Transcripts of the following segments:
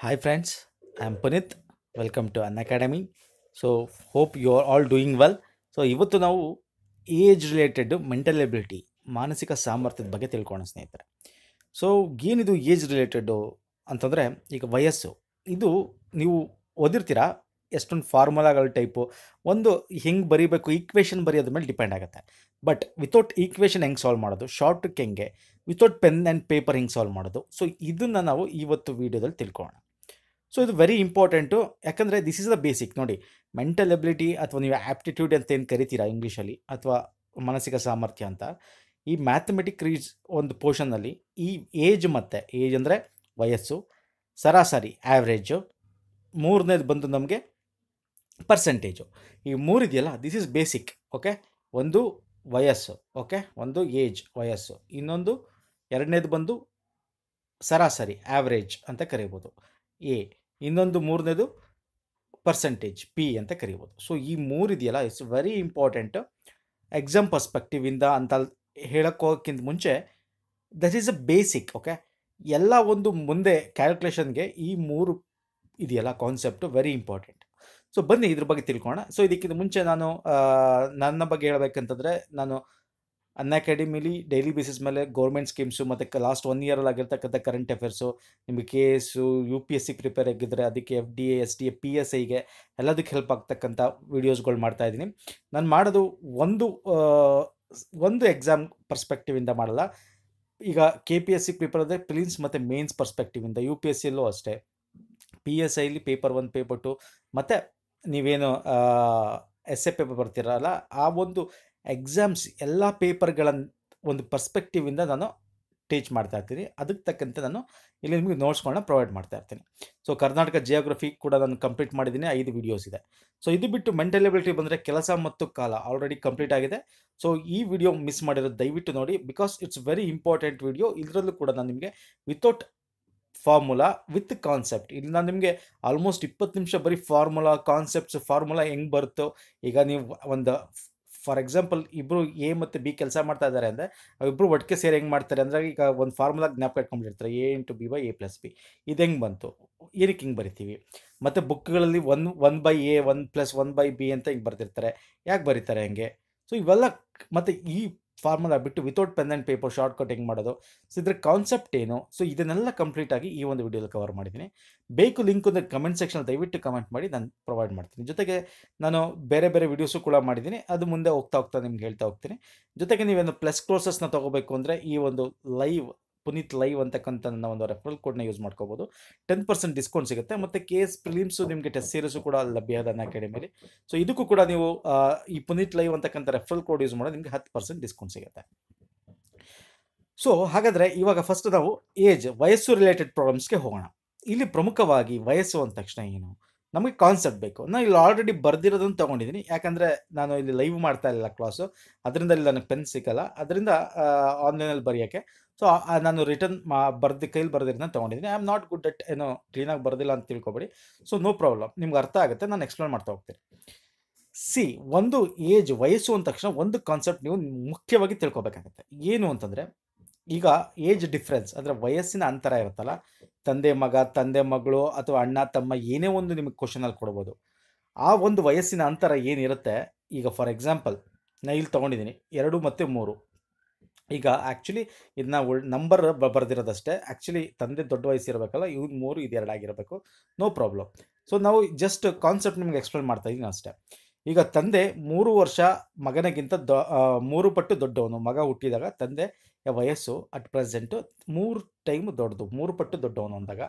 hi friends I am Puneet welcome to Unacademy so hope you are all doing well so ಇವತ್ತು ನಾವು age related mental ability ಮಾನಸಿಕ ಸಾಮರ್ಥ್ಯದ ಬಗ್ಗೆ ತಿಳ್ಕೋಣ ಸ್ನೇಹಿತರೆ so ಏನಿದು ಏಜ್ ರಿಲೇಟೆಡು ಅಂತಂದರೆ ಈಗ ವಯಸ್ಸು ಇದು ನೀವು ಓದಿರ್ತೀರಾ ಎಷ್ಟೊಂದು ಫಾರ್ಮುಲಾಗಳ ಟೈಪು ಒಂದು ಹೆಂಗೆ ಬರೀಬೇಕು ಈಕ್ವೇಷನ್ ಬರೆಯೋದ್ರ ಮೇಲೆ ಡಿಪೆಂಡ್ ಆಗುತ್ತೆ ಬಟ್ ವಿತೌಟ್ ಈಕ್ವೇಷನ್ ಹೆಂಗೆ ಸಾಲ್ವ್ ಮಾಡೋದು ಶಾರ್ಟ್ ಹೆಂಗೆ ವಿತೌಟ್ ಪೆನ್ ಆ್ಯಂಡ್ ಪೇಪರ್ ಹೆಂಗೆ ಸಾಲ್ವ್ ಮಾಡೋದು ಸೊ ಇದನ್ನು ನಾವು ಇವತ್ತು ವೀಡಿಯೋದಲ್ಲಿ ತಿಳ್ಕೋಣ ಸೊ ಇದು ವೆರಿ ಇಂಪಾರ್ಟೆಂಟು ಯಾಕಂದರೆ ದಿಸ್ ಇಸ್ ದ ಬೇಸಿಕ್ ನೋಡಿ ಮೆಂಟಲ್ ಎಬಿಲಿಟಿ ಅಥವಾ ನೀವು ಆ್ಯಪ್ಟಿಟ್ಯೂಡ್ ಅಂತ ಏನು ಕರಿತೀರಾ ಇಂಗ್ಲೀಷಲ್ಲಿ ಅಥವಾ ಮಾನಸಿಕ ಸಾಮರ್ಥ್ಯ ಅಂತ ಈ ಮ್ಯಾಥಮೆಟಿಕ್ ರೀಸ್ ಒಂದು ಪೋರ್ಷನ್ನಲ್ಲಿ ಈ ಏಜ್ ಮತ್ತು ಏಜ್ ಅಂದರೆ ವಯಸ್ಸು ಸರಾಸರಿ ಆ್ಯಾವ್ರೇಜು ಮೂರನೇದು ಬಂದು ನಮಗೆ ಪರ್ಸೆಂಟೇಜು ಈ ಮೂರಿದೆಯಲ್ಲ ದಿಸ್ ಇಸ್ ಬೇಸಿಕ್ ಓಕೆ ಒಂದು ವಯಸ್ಸು ಓಕೆ ಒಂದು ಏಜ್ ವಯಸ್ಸು ಇನ್ನೊಂದು ಎರಡನೇದು ಬಂದು ಸರಾಸರಿ ಆ್ಯಾವ್ರೇಜ್ ಅಂತ ಕರಿಬೋದು ಎ ಇನ್ನೊಂದು ಮೂರನೇದು ಪರ್ಸೆಂಟೇಜ್ ಪಿ ಅಂತ ಕರಿಬೋದು ಸೊ ಈ ಮೂರು ಇದೆಯಲ್ಲ ಇಟ್ಸ್ ವೆರಿ ಇಂಪಾರ್ಟೆಂಟ್ ಎಕ್ಸಾಮ್ ಪರ್ಸ್ಪೆಕ್ಟಿವಿಂದ ಅಂತ ಹೇಳೋಕ್ಕೋಕ್ಕಿಂತ ಮುಂಚೆ that is a basic okay ಎಲ್ಲ ಒಂದು ಮುಂದೆ ಕ್ಯಾಲ್ಕುಲೇಷನ್ಗೆ ಈ ಮೂರು ಇದೆಯಲ್ಲ ಕಾನ್ಸೆಪ್ಟು ವೆರಿ ಇಂಪಾರ್ಟೆಂಟ್ ಸೊ ಬನ್ನಿ ಇದ್ರ ಬಗ್ಗೆ ತಿಳ್ಕೊಳ್ಳೋಣ ಸೊ ಇದಕ್ಕಿಂತ ಮುಂಚೆ ನಾನು ನನ್ನ ಬಗ್ಗೆ ಹೇಳಬೇಕಂತಂದರೆ ನಾನು ಅನ್ ಅಕಾಡೆಮಿಲಿ ಡೈಲಿ ಬೇಸಿಸ್ ಮೇಲೆ ಗೌರ್ಮೆಂಟ್ ಸ್ಕೀಮ್ಸು ಮತ್ತು ಲಾಸ್ಟ್ ಒನ್ ಇಯರಲ್ಲಿ ಆಗಿರ್ತಕ್ಕಂಥ ಕರೆಂಟ್ ಅಫೇರ್ಸು ನಿಮಗೆ K S U P S C prepare ಆಗಿದ್ದರೆ ಅದಕ್ಕೆ F D A S D A P S ಐಗೆ ಎಲ್ಲದಕ್ಕೆ ಹೆಲ್ಪ್ ಆಗ್ತಕ್ಕಂಥ ವೀಡಿಯೋಸ್ಗಳು ಮಾಡ್ತಾ ಇದ್ದೀನಿ ನಾನು ಮಾಡೋದು ಒಂದು ಒಂದು ಎಕ್ಸಾಮ್ ಪರ್ಸ್ಪೆಕ್ಟಿವಿಂದ ಮಾಡಲ್ಲ ಈಗ K P S C prepare ಆದರೆ ಪ್ಲೀನ್ಸ್ ಮತ್ತು ಮೇನ್ಸ್ ಪರ್ಸ್ಪೆಕ್ಟಿವಿಂದ ಯು ಪಿ ಎಸ್ ಸಿಯಲ್ಲೂ ಅಷ್ಟೇ ಪಿ ಎಸ್ ಐಲಿ ಪೇಪರ್ ಒನ್ ಪೇಪರ್ ಟು ಮತ್ತು ನೀವೇನು ಎಸ್ ಎ ಪೇಪರ್ ಬರ್ತೀರಲ್ಲ ಆ ಒಂದು ಎಕ್ಸಾಮ್ಸ್ ಎಲ್ಲ ಪೇಪರ್ಗಳನ್ನು ಒಂದು ಪರ್ಸ್ಪೆಕ್ಟಿವಿಂದ ನಾನು ಟೀಚ್ ಮಾಡ್ತಾ ಇರ್ತೀನಿ ಅದಕ್ಕೆ ತಕ್ಕಂತೆ ನಾನು ಇಲ್ಲಿ ನಿಮಗೆ ನೋಟ್ಸ್ಗಳನ್ನ ಪ್ರೊವೈಡ್ ಮಾಡ್ತಾ ಇರ್ತೀನಿ ಸೊ ಕರ್ನಾಟಕ ಜಿಯೋಗ್ರಫಿ ಕೂಡ ನಾನು ಕಂಪ್ಲೀಟ್ ಮಾಡಿದ್ದೀನಿ ಐದು ವಿಡಿಯೋಸ್ ಇದೆ ಸೊ ಇದು ಬಿಟ್ಟು ಮೆಂಟಲ್ ಎಬಿಲಿಟಿ ಬಂದರೆ ಕೆಲಸ ಮತ್ತು ಕಾಲ ಆಲ್ರೆಡಿ ಕಂಪ್ಲೀಟ್ ಆಗಿದೆ ಸೊ ಈ ವಿಡಿಯೋ ಮಿಸ್ ಮಾಡಿರೋದು ದಯವಿಟ್ಟು ನೋಡಿ because it's very important video ಇದರಲ್ಲೂ ಕೂಡ ನಾನು ನಿಮಗೆ ವಿತೌಟ್ ಫಾರ್ಮುಲಾ ವಿತ್ ಕಾನ್ಸೆಪ್ಟ್ ಇಲ್ಲಿ ನಾನು ನಿಮಗೆ ಆಲ್ಮೋಸ್ಟ್ ಇಪ್ಪತ್ತು ನಿಮಿಷ ಬರೀ ಫಾರ್ಮುಲಾ ಕಾನ್ಸೆಪ್ಟ್ಸ್ ಫಾರ್ಮುಲಾ ಹೆಂಗೆ ಬರುತ್ತೋ ಈಗ ನೀವು ಒಂದು ಫಾರ್ ಎಕ್ಸಾಂಪಲ್ ಇಬ್ಬರು ಎ ಮತ್ತು ಬಿ ಕೆಲಸ ಮಾಡ್ತಾ ಇದ್ದಾರೆ ಅಂದರೆ ಇಬ್ಬರು ಒಟ್ಟಿಗೆ ಸೇರಿ ಹೆಂಗೆ ಮಾಡ್ತಾರೆ ಅಂದರೆ ಈಗ ಒಂದು ಫಾರ್ಮುಲಾ ಜ್ಞಾಪಕ ಇಟ್ಕೊಂಡ್ಬಿಡ್ತಾರೆ A into B by A plus B ಇದು ಹೆಂಗೆ ಬಂತು ಏನಕ್ಕೆ ಹಿಂಗೆ ಬರಿತೀವಿ ಮತ್ತು ಬುಕ್ಗಳಲ್ಲಿ one one by A one plus one by B ಅಂತ ಹಿಂಗೆ ಬರ್ತಿರ್ತಾರೆ ಯಾಕೆ ಬರೀತಾರೆ ಹಂಗೆ ಸೊ ಇವೆಲ್ಲ ಮತ್ತು ಈ ಫಾರ್ಮುಲಾ ಬಿಟ್ಟು without pen and paper short cut ಹೆಂಗೆ ಮಾಡೋದು ಸೊ ಇದ್ರ ಕಾನ್ಸೆಪ್ಟ್ ಏನು ಸೊ ಇದನ್ನೆಲ್ಲ ಕಂಪ್ಲೀಟಾಗಿ ಈ ಒಂದು ವಿಡಿಯೋಲಿ ಕವರ್ ಮಾಡಿದ್ದೀನಿ ಬೇಕು ಲಿಂಕ್ ಒಂದು ಕಮೆಂಟ್ ಸೆಕ್ಷನ್ ದಯವಿಟ್ಟು ಕಮೆಂಟ್ ಮಾಡಿ ನಾನು ಪ್ರೊವೈಡ್ ಮಾಡ್ತೀನಿ ಜೊತೆಗೆ ನಾನು ಬೇರೆ ಬೇರೆ ವೀಡಿಯೋಸು ಕೂಡ ಮಾಡಿದ್ದೀನಿ ಅದು ಮುಂದೆ ಹೋಗ್ತಾ ಹೋಗ್ತಾ ನಿಮ್ಗೆ ಹೇಳ್ತಾ ಹೋಗ್ತೀನಿ ಜೊತೆಗೆ ನೀವೇನು ಪ್ಲಸ್ ಕೋರ್ಸಸ್ನ ತೊಗೋಬೇಕು ಅಂದರೆ ಈ ಒಂದು ಲೈವ್ ಪುನೀತ್ ಲೈವ್ ಅಂತಕ್ಕಂಥ ನನ್ನ ಒಂದು ರೆಫರಲ್ ಕೋಡ್ನ ಯೂಸ್ ಮಾಡ್ಕೋಬೋದು ಟೆನ್ ಪರ್ಸೆಂಟ್ ಡಿಸ್ಕೌಂಟ್ ಸಿಗುತ್ತೆ ಮತ್ತು ಕೆ ಎಸ್ ಪ್ರಿಲಿಮ್ಸು ನಿಮಗೆ ಟೆಸ್ಟ್ ಸೀರೀಸು ಕೂಡ ಲಭ್ಯ ಅದನ್ನ ಅಕಾಡೆಮಿಲಿ ಸೊ ಇದಕ್ಕೂ ಕೂಡ ನೀವು ಈ ಪುನೀತ್ ಲೈವ್ ಅಂತಕ್ಕಂಥ ರೆಫರಲ್ ಕೋಡ್ ಯೂಸ್ ಮಾಡೋದು ನಿಮಗೆ ಹತ್ತು ಪರ್ಸೆಂಟ್ ಡಿಸ್ಕೌಂಟ್ ಸಿಗುತ್ತೆ ಸೊ ಹಾಗಾದರೆ ಇವಾಗ ಫಸ್ಟ್ ನಾವು ಏಜ್ ವಯಸ್ಸು ರಿಲೇಟೆಡ್ ಪ್ರಾಬ್ಲಮ್ಸ್ಗೆ ಹೋಗೋಣ ಇಲ್ಲಿ ಪ್ರಮುಖವಾಗಿ ವಯಸ್ಸು ಅಂದ ತಕ್ಷಣ ಏನು ನಮಗೆ ಕಾನ್ಸೆಪ್ಟ್ ಬೇಕು ನಾನು ಇಲ್ಲಿ ಆಲ್ರೆಡಿ ಬರೆದಿರೋದನ್ನು ತಗೊಂಡಿದ್ದೀನಿ ಯಾಕಂದರೆ ನಾನು ಇಲ್ಲಿ ಲೈವ್ ಮಾಡ್ತಾ ಇಲ್ಲ ಕ್ಲಾಸು ಅದರಿಂದ ಇಲ್ಲಿ ನನಗೆ ಪೆನ್ ಸಿಕ್ಕಲ್ಲ ಅದರಿಂದ ಆನ್ಲೈನಲ್ಲಿ ಬರೆಯೋಕ್ಕೆ ಸೊ ನಾನು ರಿಟರ್ನ್ ಮಾ ಬರ್ದು ಕೈಲಿ ಬರೆದಿರೋದನ್ನ ತೊಗೊಂಡಿದ್ದೀನಿ I am not good at ಏನೋ ಕ್ಲೀನಾಗಿ ಬರೋದಿಲ್ಲ ಅಂತ ತಿಳ್ಕೊಬೇಡಿ ಸೊ ನೋ ಪ್ರಾಬ್ಲಮ್ ನಿಮ್ಗೆ ಅರ್ಥ ಆಗುತ್ತೆ ನಾನು ಎಕ್ಸ್ಪ್ಲೇನ್ ಮಾಡ್ತಾ ಹೋಗ್ತೀನಿ ಸಿ ಒಂದು ಏಜ್ ವಯಸ್ಸು ಅಂದ ತಕ್ಷಣ ಒಂದು ಕಾನ್ಸೆಪ್ಟ್ ನೀವು ಮುಖ್ಯವಾಗಿ ತಿಳ್ಕೊಬೇಕಾಗತ್ತೆ ಏನು ಅಂತಂದರೆ ಈಗ ಏಜ್ ಡಿಫ್ರೆನ್ಸ್ ಅಂದರೆ ವಯಸ್ಸಿನ ಅಂತರ ಇರುತ್ತಲ್ಲ ತಂದೆ ಮಗ ತಂದೆ ಮಗಳು ಅಥವಾ ಅಣ್ಣ ತಮ್ಮ ಏನೇ ಒಂದು ನಿಮಗೆ ಕ್ವಶನಲ್ಲಿ ಕೊಡ್ಬೋದು ಆ ಒಂದು ವಯಸ್ಸಿನ ಅಂತರ ಏನಿರುತ್ತೆ ಈಗ ಫಾರ್ ಎಕ್ಸಾಂಪಲ್ ನಾನು ಇಲ್ಲಿ ತೊಗೊಂಡಿದ್ದೀನಿ ಎರಡು ಮತ್ತು ಮೂರು ಈಗ ಆ್ಯಕ್ಚುಲಿ ಇದನ್ನ ನಂಬರ್ ಬರೆದಿರೋದಷ್ಟೇ ಆ್ಯಕ್ಚುಲಿ ತಂದೆ ದೊಡ್ಡ ವಯಸ್ಸು ಇರಬೇಕಲ್ಲ ಮೂರು ಇದೆರಡು ಆಗಿರಬೇಕು ನೋ ಪ್ರಾಬ್ಲಮ್ ಸೊ ನಾವು ಜಸ್ಟ್ ಕಾನ್ಸೆಪ್ಟ್ ನಿಮ್ಗೆ ಎಕ್ಸ್ಪ್ಲೇನ್ ಮಾಡ್ತಾ ಇದ್ದೀನಿ ಅಷ್ಟೇ ಈಗ ತಂದೆ ಮೂರು ವರ್ಷ ಮಗನಿಗಿಂತ ದೊ ಮೂರು ಪಟ್ಟು ದೊಡ್ಡವನು ಮಗ ಹುಟ್ಟಿದಾಗ ತಂದೆ ವಯಸ್ಸು ಅಟ್ ಪ್ರೆಸೆಂಟು ಮೂರು ಟೈಮ್ ದೊಡ್ಡದು ಮೂರು ಪಟ್ಟು ದೊಡ್ಡವನು ಅಂದಾಗ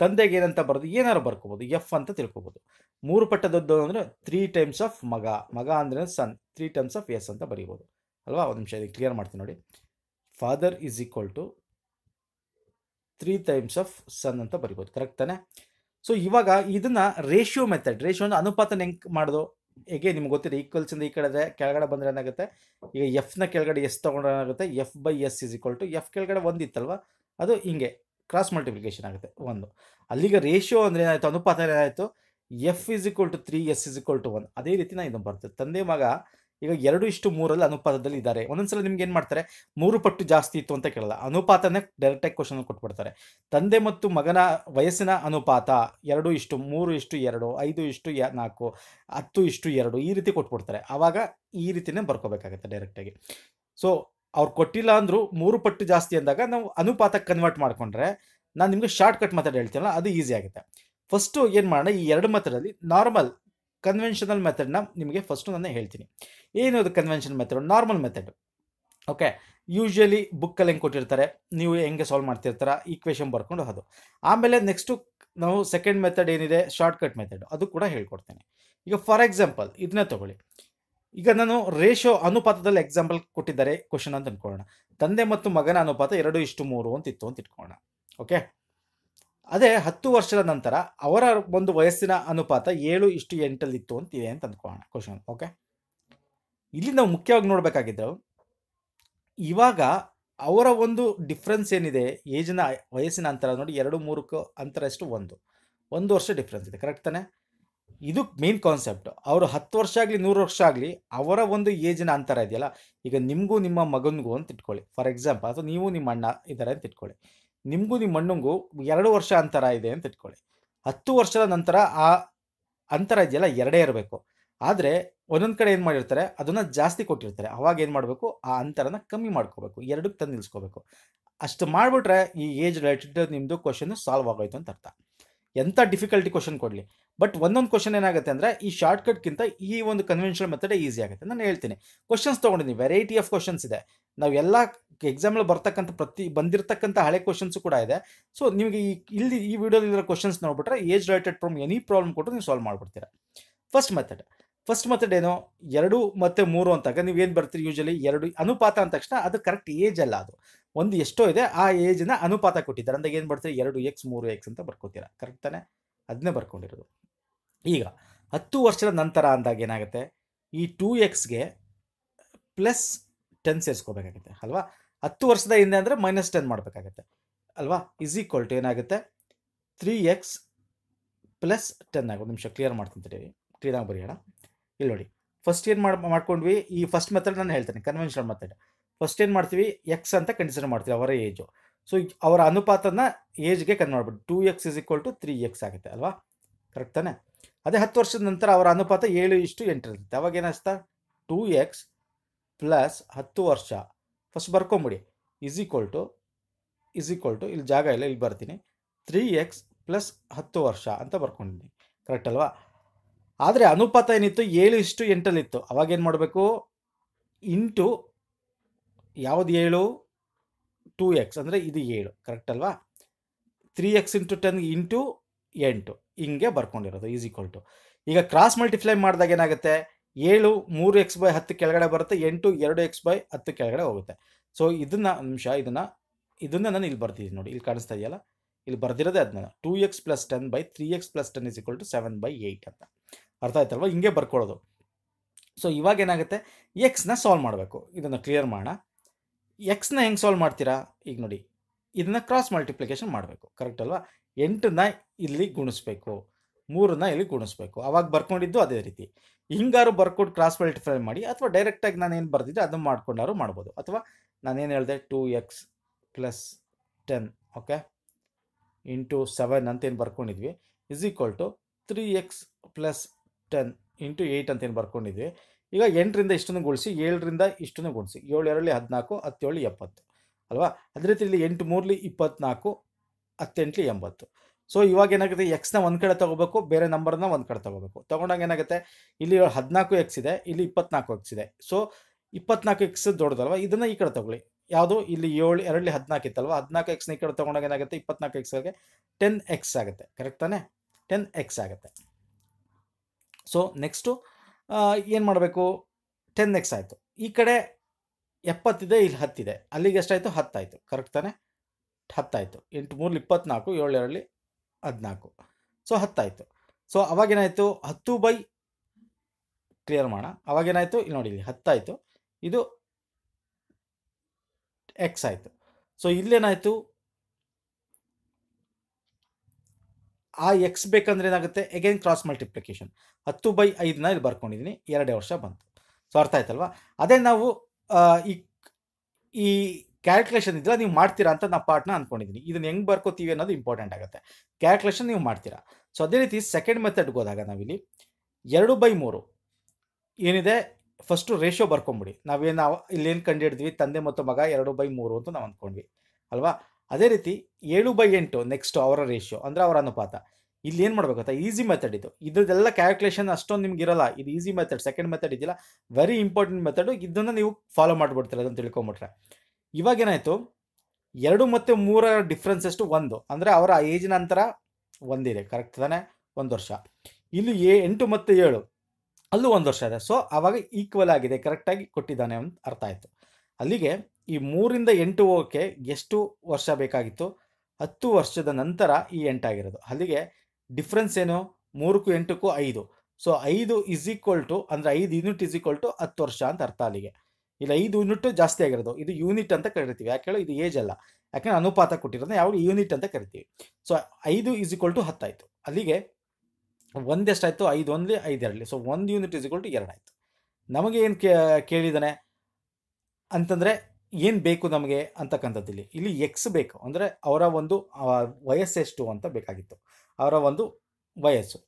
ತಂದೆಗೆ ಏನಂತ ಬರೋದು ಏನಾರು ಬರ್ಕೋಬೋದು ಎಫ್ ಅಂತ ತಿಳ್ಕೊಬೋದು ಮೂರು ಪಟ್ಟ ದೊಡ್ಡವನು ಅಂದರೆ ತ್ರೀ ಟೈಮ್ಸ್ ಆಫ್ ಮಗ ಮಗ ಅಂದರೆ son three times of S ಅಂತ ಬರೀಬೋದು ಅಲ್ವಾ ಒಂದು ನಿಮಿಷ ಇದಕ್ಕೆ ಕ್ಲಿಯರ್ ಮಾಡ್ತೀನಿ ನೋಡಿ father is equal to three times of son ಅಂತ ಬರಿಬೋದು ಕರೆಕ್ಟ್ ತಾನೆ ಸೊ ಇವಾಗ ಇದನ್ನ ರೇಷಿಯೋ ಮೆಥಡ್ ರೇಷಿಯೋ ಅಂದ್ರೆ ಅನುಪಾತನ ಹೆಂಗೆ ಮಾಡೋದು ಹೇಗೆ ನಿಮ್ಗೆ ಗೊತ್ತಿದೆ ಈಕ್ವಲ್ಸಿಂದ ಈ ಕಡೆ ಕೆಳಗಡೆ ಬಂದರೆ ಏನಾಗುತ್ತೆ ಈಗ ಎಫ್ನ ಕೆಳಗಡೆ ಎಸ್ ತೊಗೊಂಡ್ರೆ ಏನಾಗುತ್ತೆ F by S is equal to F ಕೆಳಗಡೆ ಒಂದು ಇತ್ತಲ್ವ ಅದು ಹಿಂಗೆ ಕ್ರಾಸ್ ಮಲ್ಟಿಪ್ಲಿಕೇಶನ್ ಆಗುತ್ತೆ ಒಂದು ಅಲ್ಲಿಗೆ ರೇಷಿಯೋ ಅಂದರೆ ಏನಾಯಿತು ಅನುಪಾತ ಏನಾಯಿತು F is equal to three S is equal to one ಅದೇ ರೀತಿ ನಾನು ಇದು ಬರ್ತದೆ ತಂದೆ ಮಗ ಈಗ ಎರಡು ಇಷ್ಟು ಮೂರಲ್ಲಿ ಅನುಪಾತದಲ್ಲಿ ಇದ್ದಾರೆ ಒಂದೊಂದ್ಸಲ ನಿಮ್ಗೆ ಏನು ಮಾಡ್ತಾರೆ ಮೂರು ಪಟ್ಟು ಜಾಸ್ತಿ ಇತ್ತು ಅಂತ ಕೇಳಲ್ಲ ಅನುಪಾತನೇ ಡೈರೆಕ್ಟಾಗಿ ಕ್ವಶನ್ ಕೊಟ್ಬಿಡ್ತಾರೆ ತಂದೆ ಮತ್ತು ಮಗನ ವಯಸ್ಸಿನ ಅನುಪಾತ ಎರಡು ಇಷ್ಟು ಮೂರು ಇಷ್ಟು ಎರಡು ಐದು ಇಷ್ಟು ನಾಲ್ಕು ಹತ್ತು ಇಷ್ಟು ಎರಡು ಈ ರೀತಿ ಕೊಟ್ಬಿಡ್ತಾರೆ ಆವಾಗ ಈ ರೀತಿನೇ ಬರ್ಕೋಬೇಕಾಗತ್ತೆ ಡೈರೆಕ್ಟಾಗಿ ಸೊ ಅವ್ರು ಕೊಟ್ಟಿಲ್ಲ ಅಂದರೂ ಮೂರು ಪಟ್ಟು ಜಾಸ್ತಿ ಅಂದಾಗ ನಾವು ಅನುಪಾತ ಕನ್ವರ್ಟ್ ಮಾಡಿಕೊಂಡ್ರೆ ನಾನು ನಿಮಗೆ ಶಾರ್ಟ್ ಕಟ್ ಮಾತಾಡಿ ಹೇಳ್ತೀನಲ್ಲ ಅದು ಈಸಿ ಆಗುತ್ತೆ ಫಸ್ಟು ಏನು ಮಾಡೋಣ ಈ ಎರಡು ಮಾತ್ರದಲ್ಲಿ ನಾರ್ಮಲ್ ಕನ್ವೆನ್ಷನಲ್ ಮೆಥಡ್ನ ನಿಮಗೆ ಫಸ್ಟು ನಾನು ಹೇಳ್ತೀನಿ ಏನು ಅದು conventional method normal method okay usually ಬುಕ್ಕಲ್ಲಿ ಹೆಂಗೆ ಕೊಟ್ಟಿರ್ತಾರೆ ನೀವು ಹೆಂಗೆ ಸಾಲ್ವ್ ಮಾಡ್ತಿರ್ತಾರ ಈಕ್ವೇಷನ್ ಬರ್ಕೊಂಡು ಅದು ಆಮೇಲೆ ನೆಕ್ಸ್ಟು ನಾವು ಸೆಕೆಂಡ್ ಮೆಥಡ್ ಏನಿದೆ ಶಾರ್ಟ್ಕಟ್ ಮೆಥಡ್ ಅದು ಕೂಡ ಹೇಳ್ಕೊಡ್ತೇನೆ ಈಗ ಫಾರ್ ಎಕ್ಸಾಂಪಲ್ ಇದನ್ನ ತಗೊಳ್ಳಿ ಈಗ ನಾನು ರೇಷೋ ಅನುಪಾತದಲ್ಲಿ ಎಕ್ಸಾಂಪಲ್ ಕೊಟ್ಟಿದ್ದಾರೆ ಕ್ವಶನ್ ಅಂತ ಅಂದ್ಕೊಳ್ಳೋಣ ತಂದೆ ಮತ್ತು ಮಗನ ಅನುಪಾತ ಎರಡು ಇಷ್ಟು ಮೂರು ಅಂತ ಇತ್ತು ಅಂತ ಇಟ್ಕೊಳ್ಳೋಣ ಓಕೆ ಅದೇ ಹತ್ತು ವರ್ಷದ ನಂತರ ಅವರ ಒಂದು ವಯಸ್ಸಿನ ಅನುಪಾತ ಏಳು ಇಷ್ಟು ಎಂಟಲ್ಲಿತ್ತು ಅಂತಿದೆ ಅಂತ ಅಂದ್ಕೊಳ್ಳೋಣ ಕ್ವಶನ್ ಓಕೆ ಇಲ್ಲಿ ನಾವು ಮುಖ್ಯವಾಗಿ ನೋಡಬೇಕಾಗಿದ್ದು ಇವಾಗ ಅವರ ಒಂದು ಡಿಫ್ರೆನ್ಸ್ ಏನಿದೆ ಏಜ್ನ ವಯಸ್ಸಿನ ಅಂತರ ನೋಡಿ ಎರಡು ಮೂರಕ್ಕೂ ಅಂತರ ಎಷ್ಟು ಒಂದು ಒಂದು ವರ್ಷ ಡಿಫ್ರೆನ್ಸ್ ಇದೆ ಕರೆಕ್ಟ್ ತಾನೆ ಇದು ಮೇನ್ ಕಾನ್ಸೆಪ್ಟ್ ಅವರು ಹತ್ತು ವರ್ಷ ಆಗಲಿ ನೂರು ವರ್ಷ ಆಗಲಿ ಅವರ ಒಂದು ಏಜಿನ ಅಂತರ ಇದೆಯಲ್ಲ ಈಗ ನಿಮಗೂ ನಿಮ್ಮ ಮಗನಿಗೂ ಅಂತ ಇಟ್ಕೊಳ್ಳಿ ಫಾರ್ ಎಕ್ಸಾಂಪಲ್ ಅಥವಾ ನೀವು ನಿಮ್ಮ ಅಣ್ಣ ಇದ್ದಾರೆ ಅಂತ ಇಟ್ಕೊಳ್ಳಿ ನಿಮಗೂ ನಿಮ್ಮ ಮಣ್ಣುಗೂ ಎರಡು ವರ್ಷ ಅಂತರ ಇದೆ ಅಂತ ಇಟ್ಕೊಳ್ಳಿ ಹತ್ತು ವರ್ಷದ ನಂತರ ಆ ಅಂತರ ಇದೆಯಲ್ಲ ಎರಡೇ ಇರಬೇಕು ಆದರೆ ಒಂದೊಂದು ಕಡೆ ಏನು ಮಾಡಿರ್ತಾರೆ ಅದನ್ನು ಜಾಸ್ತಿ ಕೊಟ್ಟಿರ್ತಾರೆ ಅವಾಗ ಏನು ಮಾಡಬೇಕು ಆ ಅಂತರನ ಕಮ್ಮಿ ಮಾಡ್ಕೋಬೇಕು ಎರಡಕ್ಕೆ ತಂದು ನಿಲ್ಲಿಸ್ಕೋಬೇಕು ಅಷ್ಟು ಮಾಡಿಬಿಟ್ರೆ ಈ ಏಜ್ ರಿಲೇಟೆಡ್ ನಿಮ್ಮದು ಕ್ವಶನ್ ಸಾಲ್ವ್ ಆಗೋಯ್ತು ಅಂತ ಅರ್ಥ ಎಂಥ ಡಿಫಿಕಲ್ಟಿ ಕ್ವಶನ್ ಕೊಡಲಿ ಬಟ್ ಒಂದೊಂದು ಕ್ವಶನ್ ಏನಾಗುತ್ತೆ ಅಂದರೆ ಈ ಶಾರ್ಟ್ಕಟ್ಗಿಂತ ಈ ಒಂದು ಕನ್ವೆನ್ಷನಲ್ ಮೆಥಡೇ ಈಸಿ ಆಗುತ್ತೆ ನಾನು ಹೇಳ್ತೀನಿ ಕ್ವಶನ್ಸ್ ತೊಗೊಂಡಿದ್ದೀನಿ ವೆರೈಟಿ ಆಫ್ ಕ್ವಶನ್ಸ್ ಇದೆ ನಾವು ಎಲ್ಲ ಎಕ್ಸಾಮ್ಲಿ ಬರ್ತಕ್ಕಂಥ ಪ್ರತಿ ಬಂದಿರತಕ್ಕಂಥ ಹಳೆ ಕ್ವಶನ್ಸು ಕೂಡ ಇದೆ ಸೊ ನಿಮಗೆ ಈ ಇಲ್ಲಿ ಈ ವಿಡಿಯೋದಲ್ಲಿರೋ ಕ್ವಶನ್ಸ್ ನೋಡ್ಬಿಟ್ರೆ age related from any problem ಕೊಟ್ಟು ನೀವು ಸಾಲ್ವ್ ಮಾಡ್ಬಿಡ್ತೀರಾ ಫಸ್ಟ್ ಮೆಥಡ್ ಫಸ್ಟ್ ಮೆಥಡ್ ಏನು ಎರಡು ಮತ್ತು ಮೂರು ಅಂತಾಗ ನೀವು ಏನು ಬರ್ತೀರಿ ಯೂಶಲಿ ಎರಡು ಅನುಪಾತ ಅಂದ ತಕ್ಷಣ ಅದು ಕರೆಕ್ಟ್ ಏಜ್ ಅಲ್ಲ ಅದು ಒಂದು ಎಷ್ಟೋ ಇದೆ ಆ ಏಜ್ನ ಅನುಪಾತ ಕೊಟ್ಟಿದ್ದಾರೆ ಅಂದಾಗ ಏನು ಬರ್ತೀರಿ ಎರಡು ಎಕ್ಸ್ ಮೂರು ಎಕ್ಸ್ ಅಂತ ಬರ್ಕೊತೀರಾ ಕರೆಕ್ಟ್ ತಾನೆ ಅದನ್ನೇ ಬರ್ಕೊಂಡಿರೋದು ಈಗ ಹತ್ತು ವರ್ಷದ ನಂತರ ಅಂದಾಗ ಏನಾಗುತ್ತೆ ಈ ಟೂ ಎಕ್ಸ್ಗೆ ಪ್ಲಸ್ ಟೆನ್ ಸೇರಿಸ್ಕೋಬೇಕಾಗುತ್ತೆ ಅಲ್ವಾ ಹತ್ತು ವರ್ಷದ ಹಿಂದೆ ಅಂದರೆ ಮೈನಸ್ ಟೆನ್ ಮಾಡಬೇಕಾಗತ್ತೆ ಅಲ್ವಾ ಇಸ್ ಈಕ್ವಲ್ ಟು ಏನಾಗುತ್ತೆ ತ್ರೀ ಎಕ್ಸ್ ಪ್ಲಸ್ ಟೆನ್ ಆಗಿ ಒಂದು ನಿಮಿಷ ಕ್ಲಿಯರ್ ಮಾಡ್ಕೊಂತೀರಿ ಕ್ಲೀನಾಗಿ ಬರೆಯೋಣ ಇಲ್ಲಿ ನೋಡಿ ಫಸ್ಟ್ ಏನು ಮಾಡಿ ಮಾಡ್ಕೊಂಡ್ವಿ ಈ ಫಸ್ಟ್ ಮೆಥಡ್ ನಾನು ಹೇಳ್ತೇನೆ ಕನ್ವೆನ್ಷನಲ್ ಮೆಥಡ್ ಫಸ್ಟ್ ಏನು ಮಾಡ್ತೀವಿ ಎಕ್ಸ್ ಅಂತ ಕನ್ಸಿಡರ್ ಮಾಡ್ತೀವಿ ಅವರ ಏಜು ಸೊ ಅವರ ಅನುಪಾತನ ಏಜ್ಗೆ ಕನ್ ಮಾಡ್ಬಿಟ್ಟು two X is equal to three X ಆಗುತ್ತೆ ಅಲ್ವಾ ಕರೆಕ್ಟ್ ತಾನೆ ಅದೇ ಹತ್ತು ವರ್ಷದ ನಂತರ ಅವರ ಅನುಪಾತ ಏಳು ಇಷ್ಟು ಎಂಟು ಇರುತ್ತೆ ಅವಾಗ ಏನಿಸ್ತಾ ಟೂ ಎಕ್ಸ್ ಪ್ಲಸ್ ಹತ್ತು ವರ್ಷ ಫಸ್ಟ್ ಬರ್ಕೊಂಬಿಡಿ is equal to is equal to ಇಲ್ಲಿ ಜಾಗ ಇಲ್ಲ ಇಲ್ಲಿ ಬರ್ತೀನಿ ತ್ರೀ ಎಕ್ಸ್ ಪ್ಲಸ್ ಹತ್ತು ವರ್ಷ ಅಂತ ಬರ್ಕೊಂಡಿದ್ದೀನಿ ಕರೆಕ್ಟ್ ಅಲ್ವಾ ಆದರೆ ಅನುಪಾತ ಏನಿತ್ತು ಏಳು ಇಷ್ಟು ಎಂಟಲ್ಲಿತ್ತು ಅವಾಗೇನು ಮಾಡಬೇಕು ಇಂಟು ಯಾವುದು ಏಳು ಟೂ ಎಕ್ಸ್ ಅಂದರೆ ಇದು ಏಳು ಕರೆಕ್ಟ್ ಅಲ್ವಾ three X into ten into ಎಂಟು ಹಿಂಗೆ ಬರ್ಕೊಂಡಿರೋದು ಈಸ್ ಈಕ್ವಲ್ ಟು ಈಗ ಕ್ರಾಸ್ ಮಲ್ಟಿಫ್ಲೈ ಮಾಡಿದಾಗ ಏನಾಗುತ್ತೆ ಏಳು ಮೂರು ಎಕ್ಸ್ ಬೈ ಹತ್ತು ಕೆಳಗಡೆ ಬರುತ್ತೆ ಎಂಟು ಎರಡು ಎಕ್ಸ್ ಬೈ ಹತ್ತು ಕೆಳಗಡೆ ಹೋಗುತ್ತೆ ಸೊ ಇದನ್ನು ನಿಮಿಷ ಇದನ್ನು ಇದನ್ನು ನಾನು ಇಲ್ಲಿ ಬರ್ತಿದ್ದೀನಿ ನೋಡಿ ಇಲ್ಲಿ ಕಾಣಿಸ್ತಾ ಇದೆಯಲ್ಲ ಇಲ್ಲಿ ಬರ್ದಿರೋದೇ ಅದನ್ನ two X plus ten by three X plus ten is equal to seven by eight ಅಂತ ಅರ್ಥ ಆಯ್ತಲ್ವ ಹಿಂಗೆ ಬರ್ಕೊಳ್ಳೋದು ಸೊ ಇವಾಗ ಏನಾಗುತ್ತೆ ಎಕ್ಸ್ನ ಸಾಲ್ವ್ ಮಾಡಬೇಕು ಇದನ್ನು ಕ್ಲಿಯರ್ ಮಾಡೋಣ ಎಕ್ಸ್ನ ಹೆಂಗೆ ಸಾಲ್ವ್ ಮಾಡ್ತೀರಾ ಈಗ ನೋಡಿ ಇದನ್ನು ಕ್ರಾಸ್ ಮಲ್ಟಿಪ್ಲಿಕೇಶನ್ ಮಾಡಬೇಕು ಕರೆಕ್ಟ್ ಅಲ್ವಾ ಎಂಟನ್ನ ಇಲ್ಲಿ ಗುಣಿಸ್ಬೇಕು ಮೂರನ್ನ ಇಲ್ಲಿ ಗುಣಿಸ್ಬೇಕು ಅವಾಗ ಬರ್ಕೊಂಡಿದ್ದು ಅದೇ ರೀತಿ ಹಿಂಗಾರು ಬರ್ಕೊಂಡು ಕ್ರಾಸ್ ಮಲ್ಟಿಫೈ ಮಾಡಿ ಅಥವಾ ಡೈರೆಕ್ಟಾಗಿ ನಾನು ಏನು ಬರ್ದಿದ್ದೆ ಅದನ್ನು ಮಾಡ್ಕೊಂಡಾರು ಮಾಡ್ಬೋದು ಅಥವಾ ನಾನೇನು ಹೇಳಿದೆ two X plus ten okay into seven ಅಂತೇನು ಬರ್ಕೊಂಡಿದ್ವಿ is equal to three X plus ten into eight ಅಂತೇನು ಬರ್ಕೊಂಡಿದ್ವಿ ಈಗ ಎಂಟರಿಂದ ಇಷ್ಟನ್ನು ಗುಣಿಸಿ ಏಳರಿಂದ ಇಷ್ಟನ್ನು ಗುಣಿಸಿ ಏಳು ಎರಡಲ್ಲಿ ಹದಿನಾಲ್ಕು ಹತ್ತೇಳು ಎಪ್ಪತ್ತು ಅಲ್ವಾ ಅದೇ ರೀತಿ ಇಲ್ಲಿ ಎಂಟು ಮೂರಲಿ ಇಪ್ಪತ್ತ್ನಾಲ್ಕು ಹತ್ತೆಂಟಲಿ ಎಂಬತ್ತು ಸೊ ಇವಾಗ ಏನಾಗುತ್ತೆ ಎಕ್ಸ್ನ ಒಂದು ಕಡೆ ತಗೋಬೇಕು ಬೇರೆ ನಂಬರ್ನ ಒಂದು ಕಡೆ ತಗೋಬೇಕು ತಗೊಂಡಾಗ ಏನಾಗುತ್ತೆ ಇಲ್ಲಿ ಹದಿನಾಲ್ಕು ಎಕ್ಸ್ ಇದೆ ಇಲ್ಲಿ ಇಪ್ಪತ್ನಾಲ್ಕು ಎಕ್ಸ್ ಇದೆ ಸೊ ಇಪ್ಪತ್ನಾಲ್ಕು ಎಕ್ಸ್ ದೊಡ್ಡದಲ್ವ ಇದನ್ನು ಈ ಕಡೆ ತೊಗೊಳ್ಳಿ ಯಾವುದು ಇಲ್ಲಿ ಏಳು ಎರಡಲ್ಲಿ ಹದಿನಾಲ್ಕು ಇತ್ತಲ್ವ ಹದಿನಾಲ್ಕು ಎಕ್ಸ್ನ ಈ ಕಡೆ ತೊಗೊಂಡಾಗ ಏನಾಗುತ್ತೆ ಇಪ್ಪತ್ನಾಲ್ಕು ಎಕ್ಸ್ ಎಕ್ಸ್ಗೆ ಟೆನ್ ಎಕ್ಸ್ ಆಗುತ್ತೆ ಕರೆಕ್ಟ್ ತಾನೆ ಟೆನ್ ಎಕ್ಸ್ ಆಗುತ್ತೆ ಸೊ ನೆಕ್ಸ್ಟು ಏನು ಮಾಡಬೇಕು ಟೆನ್ ಎಕ್ಸ್ ಆಯಿತು ಈ ಕಡೆ ಎಪ್ಪತ್ತಿದೆ ಇಲ್ಲಿ ಹತ್ತಿದೆ ಅಲ್ಲಿಗೆ ಎಷ್ಟಾಯಿತು ಹತ್ತಾಯಿತು ಕರೆಕ್ಟ್ ತಾನೆ ಹತ್ತಾಯಿತು ಎಂಟು ಮೂರಲ್ಲಿ ಇಪ್ಪತ್ನಾಲ್ಕು ಏಳು ಎರಡಲ್ಲಿ ಹದಿನಾಲ್ಕು ಸೊ ಹತ್ತಾಯಿತು ಸೊ ಅವಾಗೇನಾಯಿತು ಹತ್ತು ಬೈ ಕ್ಲಿಯರ್ ಮಾಡೋಣ ಅವಾಗೇನಾಯಿತು ಇಲ್ಲಿ ನೋಡಿ ಇಲ್ಲಿ ಹತ್ತಾಯಿತು ಇದು ಎಕ್ಸ್ ಆಯಿತು ಸೊ ಇಲ್ಲೇನಾಯಿತು ಆ ಎಕ್ಸ್ ಬೇಕಂದ್ರೆ ಏನಾಗುತ್ತೆ ಎಗೇನ್ ಕ್ರಾಸ್ ಮಲ್ಟಿಪ್ಲಿಕೇಶನ್ ಹತ್ತು ಬೈ ಐದನ್ನ ಇಲ್ಲಿ ಬರ್ಕೊಂಡಿದ್ದೀನಿ ಎರಡೇ ವರ್ಷ ಬಂತು ಸೊ ಅರ್ಥ ಆಯ್ತಲ್ವಾ ಅದೇ ನಾವು ಈ ಕ್ಯಾಲ್ಕುಲೇಷನ್ ಇದ್ರೆ ನೀವು ಮಾಡ್ತೀರಾ ಅಂತ ನಾ ಪಾರ್ಟ್ನ ಅನ್ಕೊಂಡಿದ್ದೀನಿ ಇದನ್ನ ಹೆಂಗೆ ಬರ್ಕೋತೀವಿ ಅನ್ನೋದು ಇಂಪಾರ್ಟೆಂಟ್ ಆಗುತ್ತೆ ಕ್ಯಾಲ್ಕುಲೇಷನ್ ನೀವು ಮಾಡ್ತೀರಾ ಸೊ ಅದೇ ರೀತಿ ಸೆಕೆಂಡ್ ಮೆಥಡ್ಗೆ ಹೋದಾಗ ನಾವಿಲ್ಲಿ ಎರಡು ಬೈ ಮೂರು ಏನಿದೆ ಫಸ್ಟು ರೇಷೋ ಬರ್ಕೊಂಬಿಡಿ ನಾವೇನು ನಾವು ಇಲ್ಲೇನು ಕಂಡು ತಂದೆ ಮತ್ತು ಮಗ ಎರಡು ಬೈ ಮೂರು ಅಂತ ನಾವು ಅಂದ್ಕೊಂಡ್ವಿ ಅಲ್ವಾ ಅದೇ ರೀತಿ ಏಳು ಬೈ ಎಂಟು ನೆಕ್ಸ್ಟ್ ಅವರ ರೇಷಿಯೋ ಅಂದರೆ ಅವರ ಅನುಪಾತ ಇಲ್ಲಿ ಏನು ಮಾಡ್ಬೇಕಂತ ಈಸಿ ಮೆಥಡ್ ಇದು ಇದ್ರದ್ದೆಲ್ಲ ಕ್ಯಾಲ್ಕುಲೇಷನ್ ಅಷ್ಟೊಂದು ನಿಮ್ಗೆ ಇರಲ್ಲ ಇದು ಈಸಿ ಮೆಥಡ್ ಸೆಕೆಂಡ್ ಮೆಥಡ್ ಇದೆಯಲ್ಲ ವೆರಿ ಇಂಪಾರ್ಟೆಂಟ್ ಮೆಥಡು ಇದನ್ನು ನೀವು ಫಾಲೋ ಮಾಡಿಬಿಡ್ತೀರ ಅದನ್ನು ತಿಳ್ಕೊಂಬಿಟ್ರೆ ಇವಾಗ ಏನಾಯ್ತು ಎರಡು ಮತ್ತು ಮೂರರ ಡಿಫ್ರೆನ್ಸ್ ಎಷ್ಟು ಒಂದು ಅಂದರೆ ಅವರ ಏಜ್ ನಂತರ ಒಂದಿದೆ ಕರೆಕ್ಟ್ ತಾನೆ ಒಂದು ವರ್ಷ ಇಲ್ಲಿ ಎ ಎಂಟು ಮತ್ತು ಏಳು ಅಲ್ಲೂ ಒಂದು ವರ್ಷ ಇದೆ ಸೊ ಅವಾಗ ಈಕ್ವಲ್ ಆಗಿದೆ ಕರೆಕ್ಟಾಗಿ ಕೊಟ್ಟಿದ್ದಾನೆ ಅಂತ ಅರ್ಥ ಆಯಿತು ಅಲ್ಲಿಗೆ ಈ ಮೂರಿಂದ ಎಂಟು ಹೋಗೋಕ್ಕೆ ಎಷ್ಟು ವರ್ಷ ಬೇಕಾಗಿತ್ತು ಹತ್ತು ವರ್ಷದ ನಂತರ ಈ ಎಂಟಾಗಿರೋದು ಅಲ್ಲಿಗೆ ಡಿಫ್ರೆನ್ಸ್ ಏನು ಮೂರಕ್ಕೂ ಎಂಟಕ್ಕೂ ಐದು ಸೊ ಐದು ಇಸ್ ಈಕ್ವಲ್ ಟು ಅಂದರೆ ಐದು ಯೂನಿಟ್ ಇಸ್ ಈಕ್ವಲ್ ಟು ಹತ್ತು ವರ್ಷ ಅಂತ ಅರ್ಥ ಅಲ್ಲಿಗೆ ಇಲ್ಲ ಐದು ಯೂನಿಟ್ ಜಾಸ್ತಿ ಆಗಿರೋದು ಇದು ಯೂನಿಟ್ ಅಂತ ಕರಿತೀವಿ ಯಾಕೆ ಹೇಳೋ ಇದು ಏಜ್ ಅಲ್ಲ ಯಾಕೆಂದ್ರೆ ಅನುಪಾತ ಕೊಟ್ಟಿರೋದನ್ನ ಯಾವಾಗ ಯೂನಿಟ್ ಅಂತ ಕರಿತೀವಿ ಸೊ ಐದು ಈಸ್ ಈಕ್ವಲ್ ಟು ಹತ್ತಾಯಿತು ಅಲ್ಲಿಗೆ ಒಂದೆಷ್ಟಾಯಿತು ಐದು ಐದು ಐದರಲ್ಲಿ ಸೊ ಒಂದು ಯೂನಿಟ್ ಈಸ್ ಈಕ್ವಲ್ ಟು ಎರಡಾಯಿತು ನಮಗೆ ಏನು ಕೇಳಿದಾನೆ ಅಂತಂದರೆ ಏನು ಬೇಕು ನಮಗೆ ಅಂತಕ್ಕಂಥದ್ದಿಲ್ಲಿ ಇಲ್ಲಿ ಎಕ್ಸ್ ಬೇಕು ಅಂದರೆ ಅವರ ಒಂದು ವಯಸ್ಸೆಷ್ಟು ಅಂತ ಬೇಕಾಗಿತ್ತು ಅವರ ಒಂದು ವಯಸ್ಸು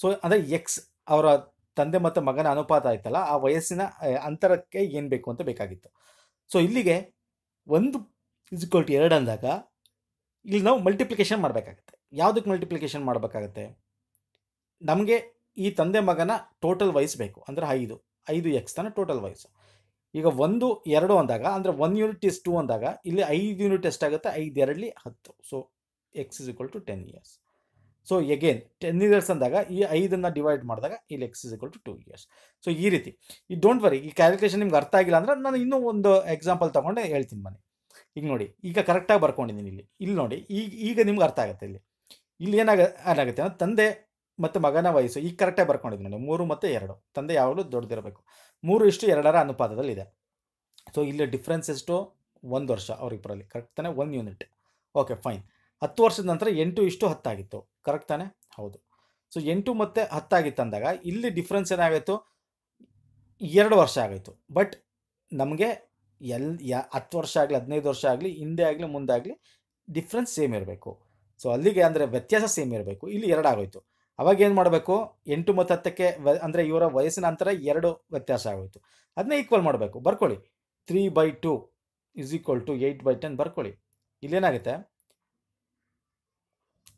ಸೊ ಅಂದರೆ ಎಕ್ಸ್ ಅವರ ತಂದೆ ಮತ್ತು ಮಗನ ಅನುಪಾತ ಆಯ್ತಲ್ಲ ಆ ವಯಸ್ಸಿನ ಅಂತರಕ್ಕೆ ಏನು ಬೇಕು ಅಂತ ಬೇಕಾಗಿತ್ತು ಸೊ ಇಲ್ಲಿಗೆ ಒಂದು ಇಸ್ಕೊಲ್ಟಿ ಎರಡು ಅಂದಾಗ ಇಲ್ಲಿ ನಾವು ಮಲ್ಟಿಪ್ಲಿಕೇಶನ್ ಮಾಡಬೇಕಾಗತ್ತೆ ಯಾವುದಕ್ಕೆ ಮಲ್ಟಿಪ್ಲಿಕೇಶನ್ ಮಾಡಬೇಕಾಗತ್ತೆ ನಮಗೆ ಈ ತಂದೆ ಮಗನ ಟೋಟಲ್ ವಯಸ್ಸು ಬೇಕು ಅಂದರೆ ಐದು ಐದು ಎಕ್ಸ್ ತನ ಟೋಟಲ್ ವಯಸ್ಸು ಈಗ ಒಂದು ಎರಡು ಅಂದಾಗ ಅಂದರೆ ಒನ್ ಯೂನಿಟ್ ಇಸ್ ಟು ಅಂದಾಗ ಇಲ್ಲಿ ಐದು ಯೂನಿಟ್ ಎಷ್ಟಾಗುತ್ತೆ ಐದು ಎರಡಲಿ ಹತ್ತು so X is equal to ten years so again ten years ಅಂದಾಗ ಈ ಐದನ್ನು ಡಿವೈಡ್ ಮಾಡಿದಾಗ ಇಲ್ಲಿ X is equal to two years so ಈ ರೀತಿ ಈ ಡೋಂಟ್ ವರಿ ಈ ಕ್ಯಾಲ್ಕುಲೇಷನ್ ನಿಮ್ಗೆ ಅರ್ಥ ಆಗಿಲ್ಲ ಅಂದರೆ ನಾನು ಇನ್ನೂ ಒಂದು ಎಕ್ಸಾಂಪಲ್ ತೊಗೊಂಡೆ ಹೇಳ್ತೀನಿ ಬನ್ನಿ ಈಗ ನೋಡಿ ಈಗ ಕರೆಕ್ಟಾಗಿ ಬರ್ಕೊಂಡಿದ್ದೀನಿ ಇಲ್ಲಿ ಇಲ್ಲಿ ನೋಡಿ ಈಗ ಈಗ ನಿಮ್ಗೆ ಅರ್ಥ ಆಗುತ್ತೆ ಇಲ್ಲಿ ಇಲ್ಲಿ ಏನಾಗ ಏನಾಗುತ್ತೆ ಅಂದರೆ ತಂದೆ ಮತ್ತು ಮಗನ ವಯಸ್ಸು ಈಗ ಕರೆಕ್ಟಾಗಿ ಬರ್ಕೊಂಡಿದ್ದೀನಿ ನೋಡಿ ಮೂರು ಮತ್ತು ಎರಡು ತಂದೆ ಯಾವಾಗಲೂ ದೊಡ್ಡದಿರಬೇಕು ಮೂರು ಇಷ್ಟು ಎರಡರ ಅನುಪಾತದಲ್ಲಿ ಇದೆ ಸೊ ಇಲ್ಲಿ ಡಿಫ್ರೆನ್ಸ್ ಎಷ್ಟು ಒಂದು ವರ್ಷ ಅವ್ರಿಗೆ ಕರೆಕ್ಟ್ ತಾನೇ ಒಂದು ಯೂನಿಟ್ ಓಕೆ ಫೈನ್ ಹತ್ತು ವರ್ಷದ ನಂತರ ಎಂಟು ಇಷ್ಟು ಹತ್ತಾಗಿತ್ತು ಕರೆಕ್ಟ್ ತಾನೆ ಹೌದು ಸೊ ಎಂಟು ಮತ್ತು ಅಂದಾಗ ಇಲ್ಲಿ ಡಿಫ್ರೆನ್ಸ್ ಏನಾಗಿತ್ತು ಎರಡು ವರ್ಷ ಆಗೋಯಿತು ಬಟ್ ನಮಗೆ ಎಲ್ ಯಾ ಹತ್ತು ವರ್ಷ ಆಗಲಿ ಹದಿನೈದು ವರ್ಷ ಆಗಲಿ ಹಿಂದೆ ಆಗಲಿ ಮುಂದೆ ಆಗಲಿ ಡಿಫ್ರೆನ್ಸ್ ಸೇಮ್ ಇರಬೇಕು ಸೊ ಅಲ್ಲಿಗೆ ಅಂದರೆ ವ್ಯತ್ಯಾಸ ಸೇಮ್ ಇರಬೇಕು ಇಲ್ಲಿ ಎರಡು ಆಗೋಯ್ತು ಅವಾಗ ಏನು ಮಾಡಬೇಕು ಎಂಟು ಮತ್ತು ಹತ್ತಕ್ಕೆ ಅಂದರೆ ಇವರ ವಯಸ್ಸಿನ ಅಂತರ ಎರಡು ವ್ಯತ್ಯಾಸ ಆಗೋಯಿತು ಅದನ್ನೇ ಈಕ್ವಲ್ ಮಾಡಬೇಕು ಬರ್ಕೊಳ್ಳಿ three by two is equal to eight by ten ಬರ್ಕೊಳ್ಳಿ ಇಲ್ಲೇನಾಗುತ್ತೆ